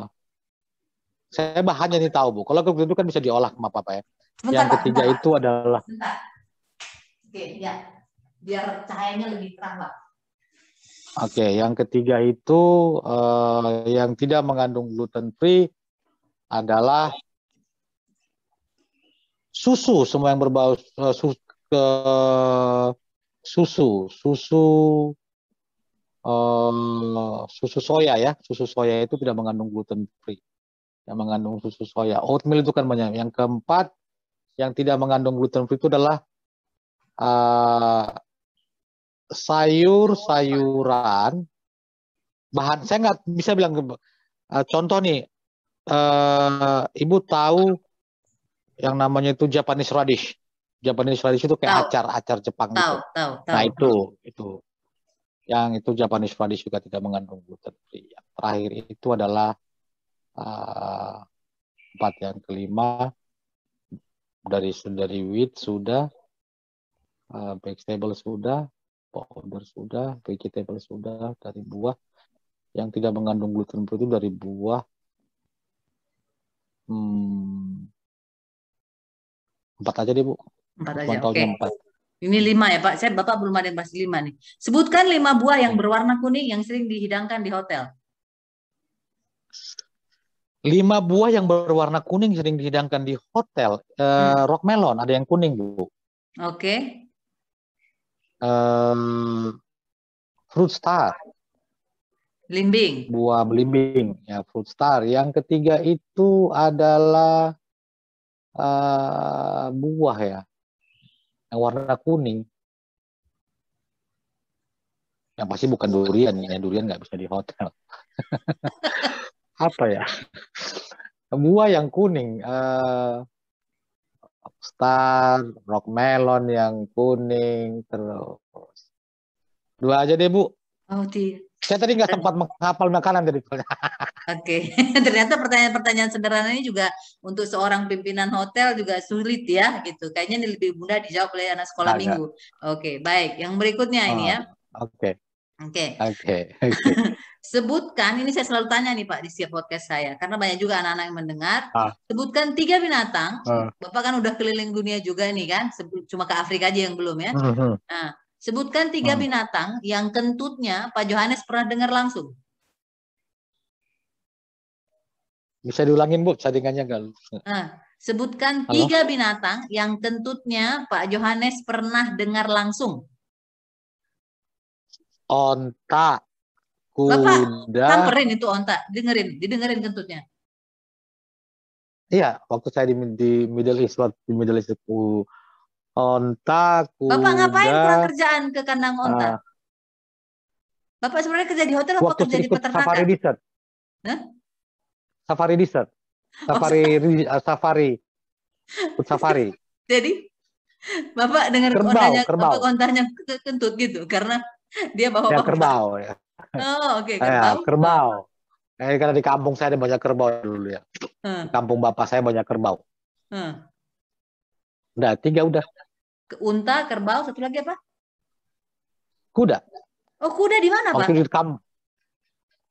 saya bahannya nih tahu bu. Kalau kerupuk itu kan bisa diolah sama apa apa ya. Bentar, yang ketiga bentar, itu adalah. Oke, ya. Biar cahayanya lebih terang pak. Oke, okay, yang ketiga itu uh, yang tidak mengandung gluten free adalah susu, semua yang berbau uh, su, uh, susu, susu Eh, susu soya ya. Susu soya itu tidak mengandung gluten free. Yang mengandung susu soya. Oatmeal itu kan banyak. Yang keempat, yang tidak mengandung gluten free itu adalah uh, eh, sayur-sayuran. Bahan saya nggak bisa bilang uh, contoh nih, uh, ibu tahu yang namanya itu Japanese radish. Japanese radish itu kayak acar-acar Jepang tau, gitu. Tahu, tahu, nah itu itu yang itu Japanese radish juga tidak mengandung gluten free. Yang terakhir itu adalah uh, empat yang kelima dari dari wheat sudah, uh, vegetable sudah, powder sudah, vegetable sudah dari buah yang tidak mengandung gluten free itu dari buah hmm, empat aja deh bu. Empat aja. Oke. Okay. Empat. Ini lima ya Pak. Saya Bapak belum ada yang pasti lima nih. Sebutkan lima buah yang berwarna kuning yang sering dihidangkan di hotel. Lima buah yang berwarna kuning sering dihidangkan di hotel. Uh, hmm. Rock melon ada yang kuning bu. Oke. Okay. Eh, um, fruit star. Belimbing. Buah belimbing, ya fruit star. Yang ketiga itu adalah uh, buah ya yang warna kuning. Yang pasti bukan durian ya, durian nggak bisa di hotel. [laughs] Apa ya? Buah yang kuning, uh, star, rock melon yang kuning, terus dua aja deh bu. Oh, saya tadi nggak sempat menghafal makanan tadi. [laughs] Oke, okay. [laughs] ternyata pertanyaan-pertanyaan sederhana ini juga untuk seorang pimpinan hotel juga sulit ya, gitu. Kayaknya ini lebih mudah dijawab oleh anak sekolah Agak. minggu. Oke, okay, baik. Yang berikutnya oh, ini ah, ya. Oke. Oke. [laughs] Oke. sebutkan, ini saya selalu tanya nih Pak di setiap podcast saya, karena banyak juga anak-anak yang mendengar. Ah. Sebutkan tiga binatang. Ah. Bapak kan udah keliling dunia juga nih kan, cuma ke Afrika aja yang belum ya. Uh hmm, -huh. Hmm. Nah, Sebutkan tiga hmm. binatang yang kentutnya Pak Johannes pernah dengar langsung. Bisa diulangin Bu, saringannya enggak. Nah, sebutkan Halo? tiga binatang yang kentutnya Pak Johannes pernah dengar langsung. Onta, kuda. Bapak, samperin itu onta, dengerin, didengerin kentutnya. Iya, waktu saya di, di Middle East, di Middle East onta, kuda. Bapak ngapain kurang kerjaan ke kandang nah. onta? Uh, Bapak sebenarnya kerja di hotel apa kerja di peternakan? Safari desert. Huh? Safari desert. Safari oh, safari. Eh, safari. [laughs] Jadi Bapak dengar kontanya Bapak kontanya kentut gitu karena dia bawa ya, kerbau ya. Oh, oke, okay, ya, kerbau. Ya, kerbau. Eh, karena di kampung saya ada banyak kerbau dulu ya. Hmm. Di kampung bapak saya banyak kerbau. Hmm. Udah, tiga udah. Unta, kerbau, satu lagi apa? Kuda. Oh, kuda di mana, Pak? di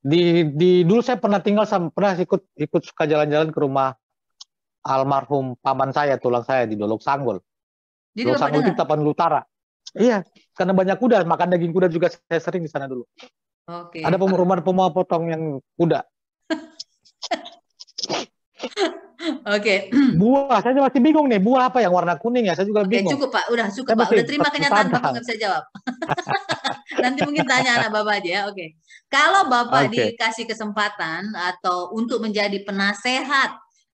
Di, di dulu saya pernah tinggal pernah ikut ikut suka jalan-jalan ke rumah almarhum paman saya, tulang saya di Dolok Sanggol. Di Dolok Sanggol itu Tapanuli Utara. Iya, karena banyak kuda, makan daging kuda juga saya sering di sana dulu. Ada pemuruman pemotong yang kuda. [laughs] Oke. Okay. Buah, saya masih bingung nih. Buah apa yang warna kuning ya? Saya juga okay, bingung. Cukup Pak, udah cukup saya Pak. Udah terima kenyataan Bapak nggak bisa jawab. [laughs] Nanti mungkin tanya anak Bapak aja ya. Oke. Okay. Kalau Bapak okay. dikasih kesempatan atau untuk menjadi penasehat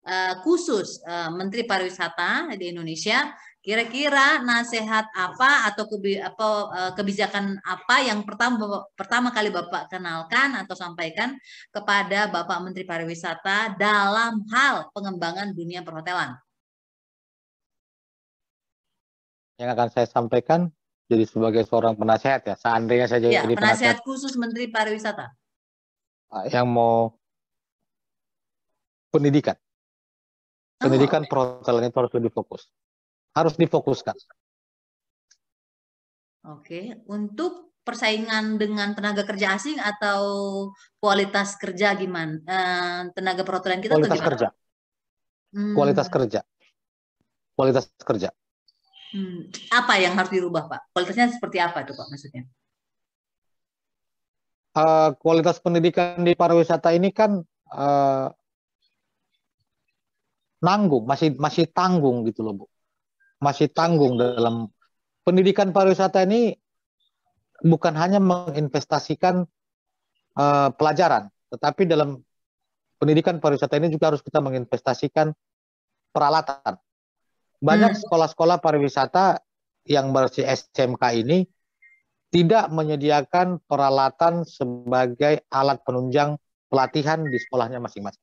uh, khusus uh, Menteri Pariwisata di Indonesia, Kira-kira nasihat apa atau eh, kebijakan apa yang pertama pertama kali Bapak kenalkan atau sampaikan kepada Bapak Menteri Pariwisata dalam hal pengembangan dunia perhotelan? Yang akan saya sampaikan jadi sebagai seorang penasehat ya, seandainya saya jadi ya, penasehat, penasehat khusus Menteri Pariwisata. Ah, yang mau pendidikan. Oh, pendidikan oh, okay. perhotelan itu harus lebih fokus harus difokuskan. Oke, untuk persaingan dengan tenaga kerja asing atau kualitas kerja gimana? Eh, tenaga perhotelan kita kualitas kerja. Hmm. Kualitas kerja. Kualitas kerja. Hmm. Apa yang harus dirubah, Pak? Kualitasnya seperti apa tuh, Pak, maksudnya? Uh, kualitas pendidikan di pariwisata ini kan uh, nanggung, masih masih tanggung gitu loh, Bu masih tanggung dalam pendidikan pariwisata ini bukan hanya menginvestasikan uh, pelajaran, tetapi dalam pendidikan pariwisata ini juga harus kita menginvestasikan peralatan. Banyak sekolah hmm. sekolah-sekolah pariwisata yang bersih SMK ini tidak menyediakan peralatan sebagai alat penunjang pelatihan di sekolahnya masing-masing.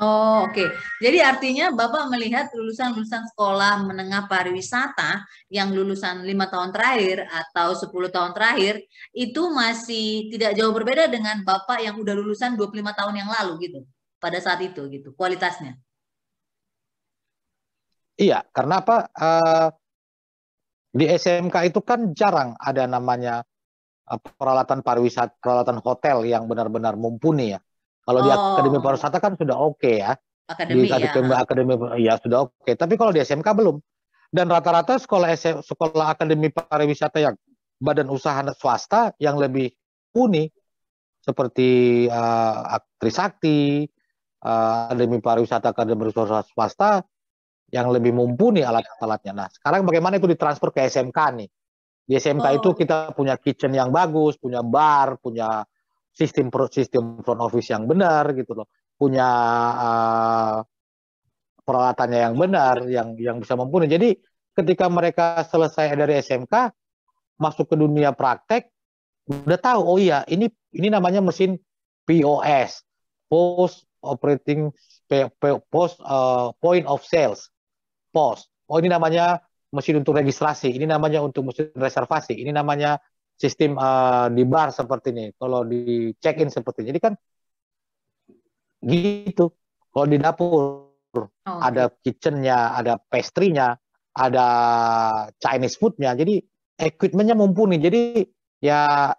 Oh oke, okay. jadi artinya Bapak melihat lulusan-lulusan sekolah menengah pariwisata yang lulusan lima tahun terakhir atau 10 tahun terakhir itu masih tidak jauh berbeda dengan Bapak yang udah lulusan 25 tahun yang lalu gitu pada saat itu gitu kualitasnya. Iya, karena apa? Uh, di SMK itu kan jarang ada namanya eh, peralatan pariwisata, peralatan hotel yang benar-benar mumpuni ya kalau oh. di akademi pariwisata kan sudah oke okay ya. Akademi, di akademi, ya. akademi ya sudah oke. Okay. Tapi kalau di SMK belum. Dan rata-rata sekolah SM, sekolah akademi pariwisata yang badan usaha swasta yang lebih unik seperti uh, sakti uh, akademi pariwisata akademi pariwisata swasta yang lebih mumpuni alat-alatnya. Nah, sekarang bagaimana itu ditransfer ke SMK nih? Di SMK oh. itu kita punya kitchen yang bagus, punya bar, punya sistem sistem front office yang benar gitu loh punya uh, peralatannya yang benar yang yang bisa mumpuni jadi ketika mereka selesai dari SMK masuk ke dunia praktek udah tahu oh iya ini ini namanya mesin POS post operating post uh, point of sales post oh ini namanya mesin untuk registrasi ini namanya untuk mesin reservasi ini namanya sistem uh, di bar seperti ini, kalau di check in seperti ini. Jadi kan gitu. Kalau di dapur oh. ada kitchennya, ada pastrynya, ada Chinese foodnya. Jadi equipmentnya mumpuni. Jadi ya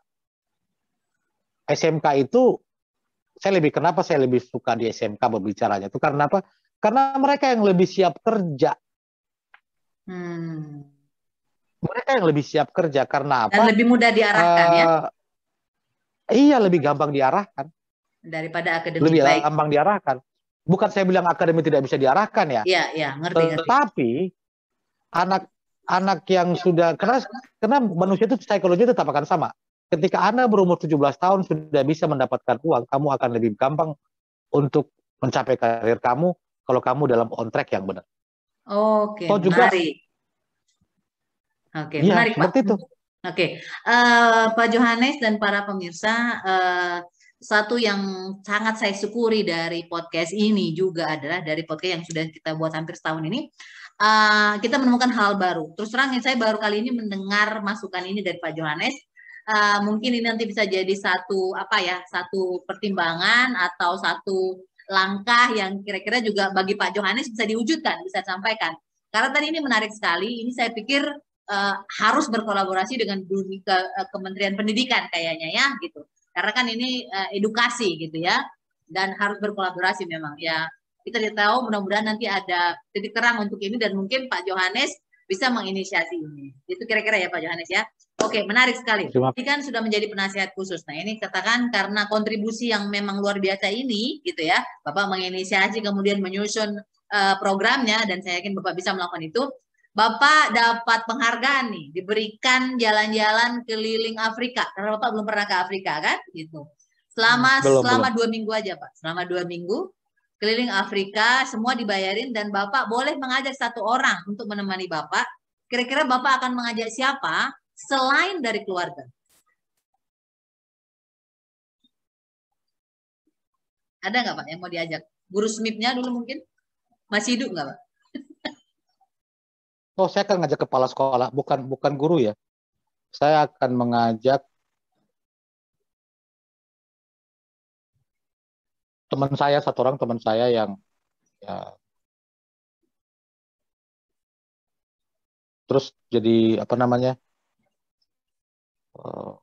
SMK itu saya lebih kenapa saya lebih suka di SMK berbicaranya itu karena apa? Karena mereka yang lebih siap kerja. Hmm mereka yang lebih siap kerja karena apa? Dan lebih mudah diarahkan uh, ya. Eh, iya, lebih gampang diarahkan daripada akademi lebih baik. gampang diarahkan. Bukan saya bilang akademi tidak bisa diarahkan ya. Iya, iya, ngerti Tetapi anak anak yang sudah karena karena manusia itu psikologi tetap akan sama. Ketika Anda berumur 17 tahun sudah bisa mendapatkan uang, kamu akan lebih gampang untuk mencapai karir kamu kalau kamu dalam on track yang benar. Oke. Okay, menarik. juga Oke, okay, ya, menarik Pak. Itu. Oke, okay. uh, eh, Pak Johannes dan para pemirsa, uh, satu yang sangat saya syukuri dari podcast ini juga adalah dari podcast yang sudah kita buat hampir setahun ini, uh, kita menemukan hal baru. Terus terang, saya baru kali ini mendengar masukan ini dari Pak Johannes. Uh, mungkin ini nanti bisa jadi satu apa ya, satu pertimbangan atau satu langkah yang kira-kira juga bagi Pak Johannes bisa diwujudkan, bisa sampaikan. Karena tadi ini menarik sekali. Ini saya pikir uh, harus berkolaborasi dengan dunia ke, uh, Kementerian Pendidikan kayaknya ya gitu. Karena kan ini uh, edukasi gitu ya dan harus berkolaborasi memang ya. Kita tahu mudah-mudahan nanti ada titik terang untuk ini dan mungkin Pak Johannes bisa menginisiasi ini. Itu kira-kira ya Pak Johannes ya. Oke, menarik sekali. Ini kan sudah menjadi penasihat khusus. Nah, ini katakan karena kontribusi yang memang luar biasa ini, gitu ya, Bapak menginisiasi kemudian menyusun programnya, dan saya yakin Bapak bisa melakukan itu. Bapak dapat penghargaan nih, diberikan jalan-jalan keliling Afrika. Karena Bapak belum pernah ke Afrika kan, gitu. Selama hmm, belum, selama belum. dua minggu aja Pak, selama dua minggu keliling Afrika, semua dibayarin dan Bapak boleh mengajak satu orang untuk menemani Bapak. Kira-kira Bapak akan mengajak siapa selain dari keluarga? Ada nggak Pak yang mau diajak? Guru smip dulu mungkin? Masih hidup nggak Pak? oh saya akan ngajak kepala sekolah, bukan bukan guru ya. Saya akan mengajak teman saya satu orang teman saya yang ya, terus jadi apa namanya eh,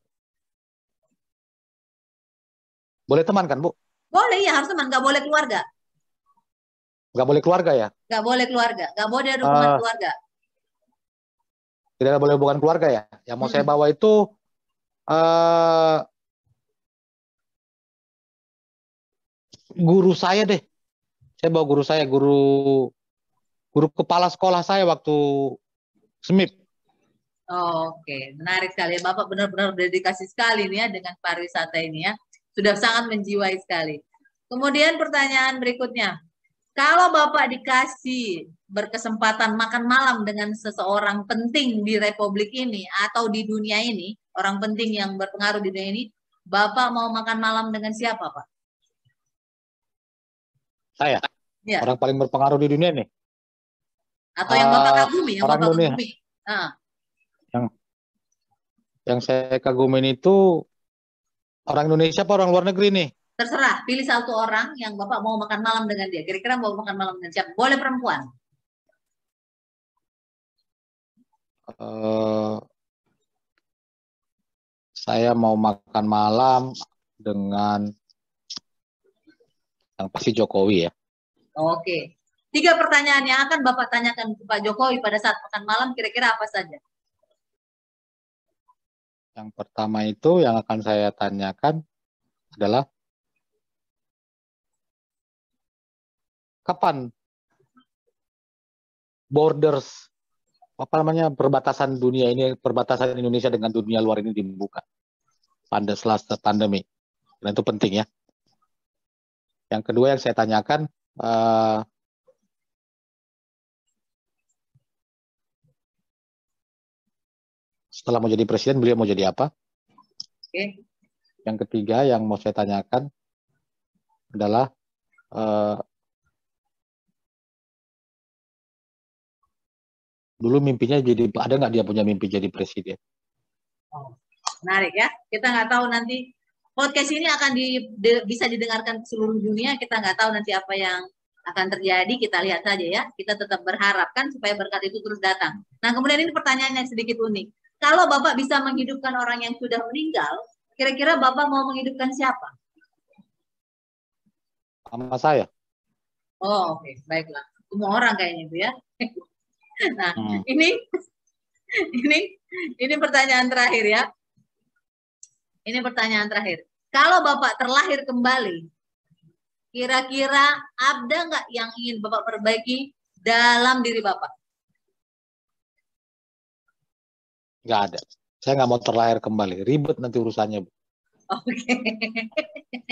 boleh teman kan bu boleh ya harus teman nggak boleh keluarga nggak boleh keluarga ya nggak boleh keluarga nggak boleh dukungan eh, uh, keluarga tidak boleh bukan keluarga ya. Yang mau hmm. saya bawa itu uh, guru saya deh. Saya bawa guru saya, guru guru kepala sekolah saya waktu semip. Oh, Oke, okay. menarik sekali. Ya. Bapak benar-benar berdedikasi sekali nih ya dengan pariwisata ini ya. Sudah sangat menjiwai sekali. Kemudian pertanyaan berikutnya. Kalau Bapak dikasih berkesempatan makan malam dengan seseorang penting di Republik ini atau di dunia ini, orang penting yang berpengaruh di dunia ini, Bapak mau makan malam dengan siapa, Pak? Saya. Ya. Orang paling berpengaruh di dunia ini. Atau yang Bapak ah, kagumi, yang orang Bapak kagumi. Uh. Yang yang saya kagumi itu orang Indonesia apa orang luar negeri nih? Terserah, pilih satu orang yang Bapak mau makan malam dengan dia. Kira-kira mau makan malam dengan siapa? Boleh perempuan. Uh, saya mau makan malam dengan yang pasti Jokowi ya. Oke. Tiga pertanyaan yang akan Bapak tanyakan ke Pak Jokowi pada saat makan malam kira-kira apa saja? Yang pertama itu yang akan saya tanyakan adalah kapan borders apa namanya perbatasan dunia ini perbatasan Indonesia dengan dunia luar ini dibuka pada selasa pandemi dan itu penting ya yang kedua yang saya tanyakan uh, setelah mau jadi presiden beliau mau jadi apa? Yang ketiga yang mau saya tanyakan adalah uh, dulu mimpinya jadi ada nggak dia punya mimpi jadi presiden? Oh, menarik ya. Kita nggak tahu nanti podcast ini akan di, de, bisa didengarkan seluruh dunia. Kita nggak tahu nanti apa yang akan terjadi. Kita lihat saja ya. Kita tetap berharapkan supaya berkat itu terus datang. Nah kemudian ini pertanyaannya sedikit unik. Kalau bapak bisa menghidupkan orang yang sudah meninggal, kira-kira bapak mau menghidupkan siapa? Sama saya. Oh oke, okay. baiklah. Semua orang kayaknya itu ya. [laughs] Nah, hmm. ini ini ini pertanyaan terakhir ya. Ini pertanyaan terakhir. Kalau Bapak terlahir kembali, kira-kira ada nggak yang ingin Bapak perbaiki dalam diri Bapak? Nggak ada. Saya nggak mau terlahir kembali. Ribet nanti urusannya. Oke. Okay.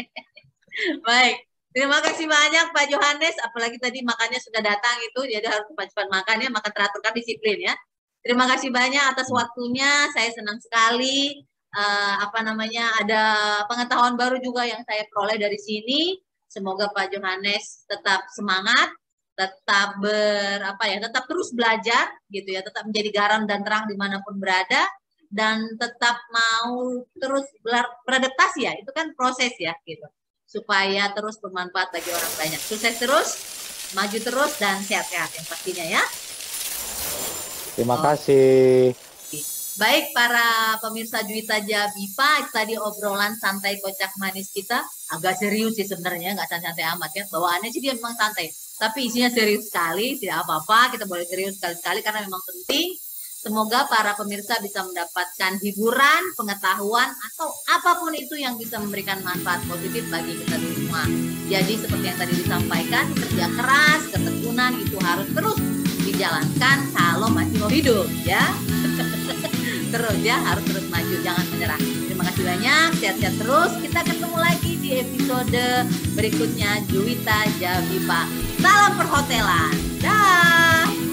[laughs] Baik. Terima kasih banyak Pak Johannes, apalagi tadi makannya sudah datang itu, jadi harus cepat-cepat makan ya, maka teraturkan disiplin ya. Terima kasih banyak atas waktunya, saya senang sekali. Uh, apa namanya ada pengetahuan baru juga yang saya peroleh dari sini. Semoga Pak Johannes tetap semangat, tetap ber apa ya, tetap terus belajar gitu ya, tetap menjadi garam dan terang dimanapun berada dan tetap mau terus beradaptasi ya, itu kan proses ya gitu supaya terus bermanfaat bagi orang banyak. Sukses terus, maju terus dan sehat-sehat yang pastinya ya. Terima oh. kasih. Baik para pemirsa Juwita Jabipa, tadi obrolan santai kocak manis kita agak serius sih sebenarnya, nggak santai-santai amat ya. Bawaannya sih dia memang santai, tapi isinya serius sekali, tidak apa-apa, kita boleh serius sekali-sekali karena memang penting Semoga para pemirsa bisa mendapatkan hiburan, pengetahuan, atau apapun itu yang bisa memberikan manfaat positif bagi kita semua. Jadi seperti yang tadi disampaikan, kerja keras, ketekunan itu harus terus dijalankan kalau masih mau hidup ya. [laughs] terus ya, harus terus maju, jangan menyerah. Terima kasih banyak, sehat-sehat terus. Kita ketemu lagi di episode berikutnya Juwita Jabi Salam perhotelan. Dah.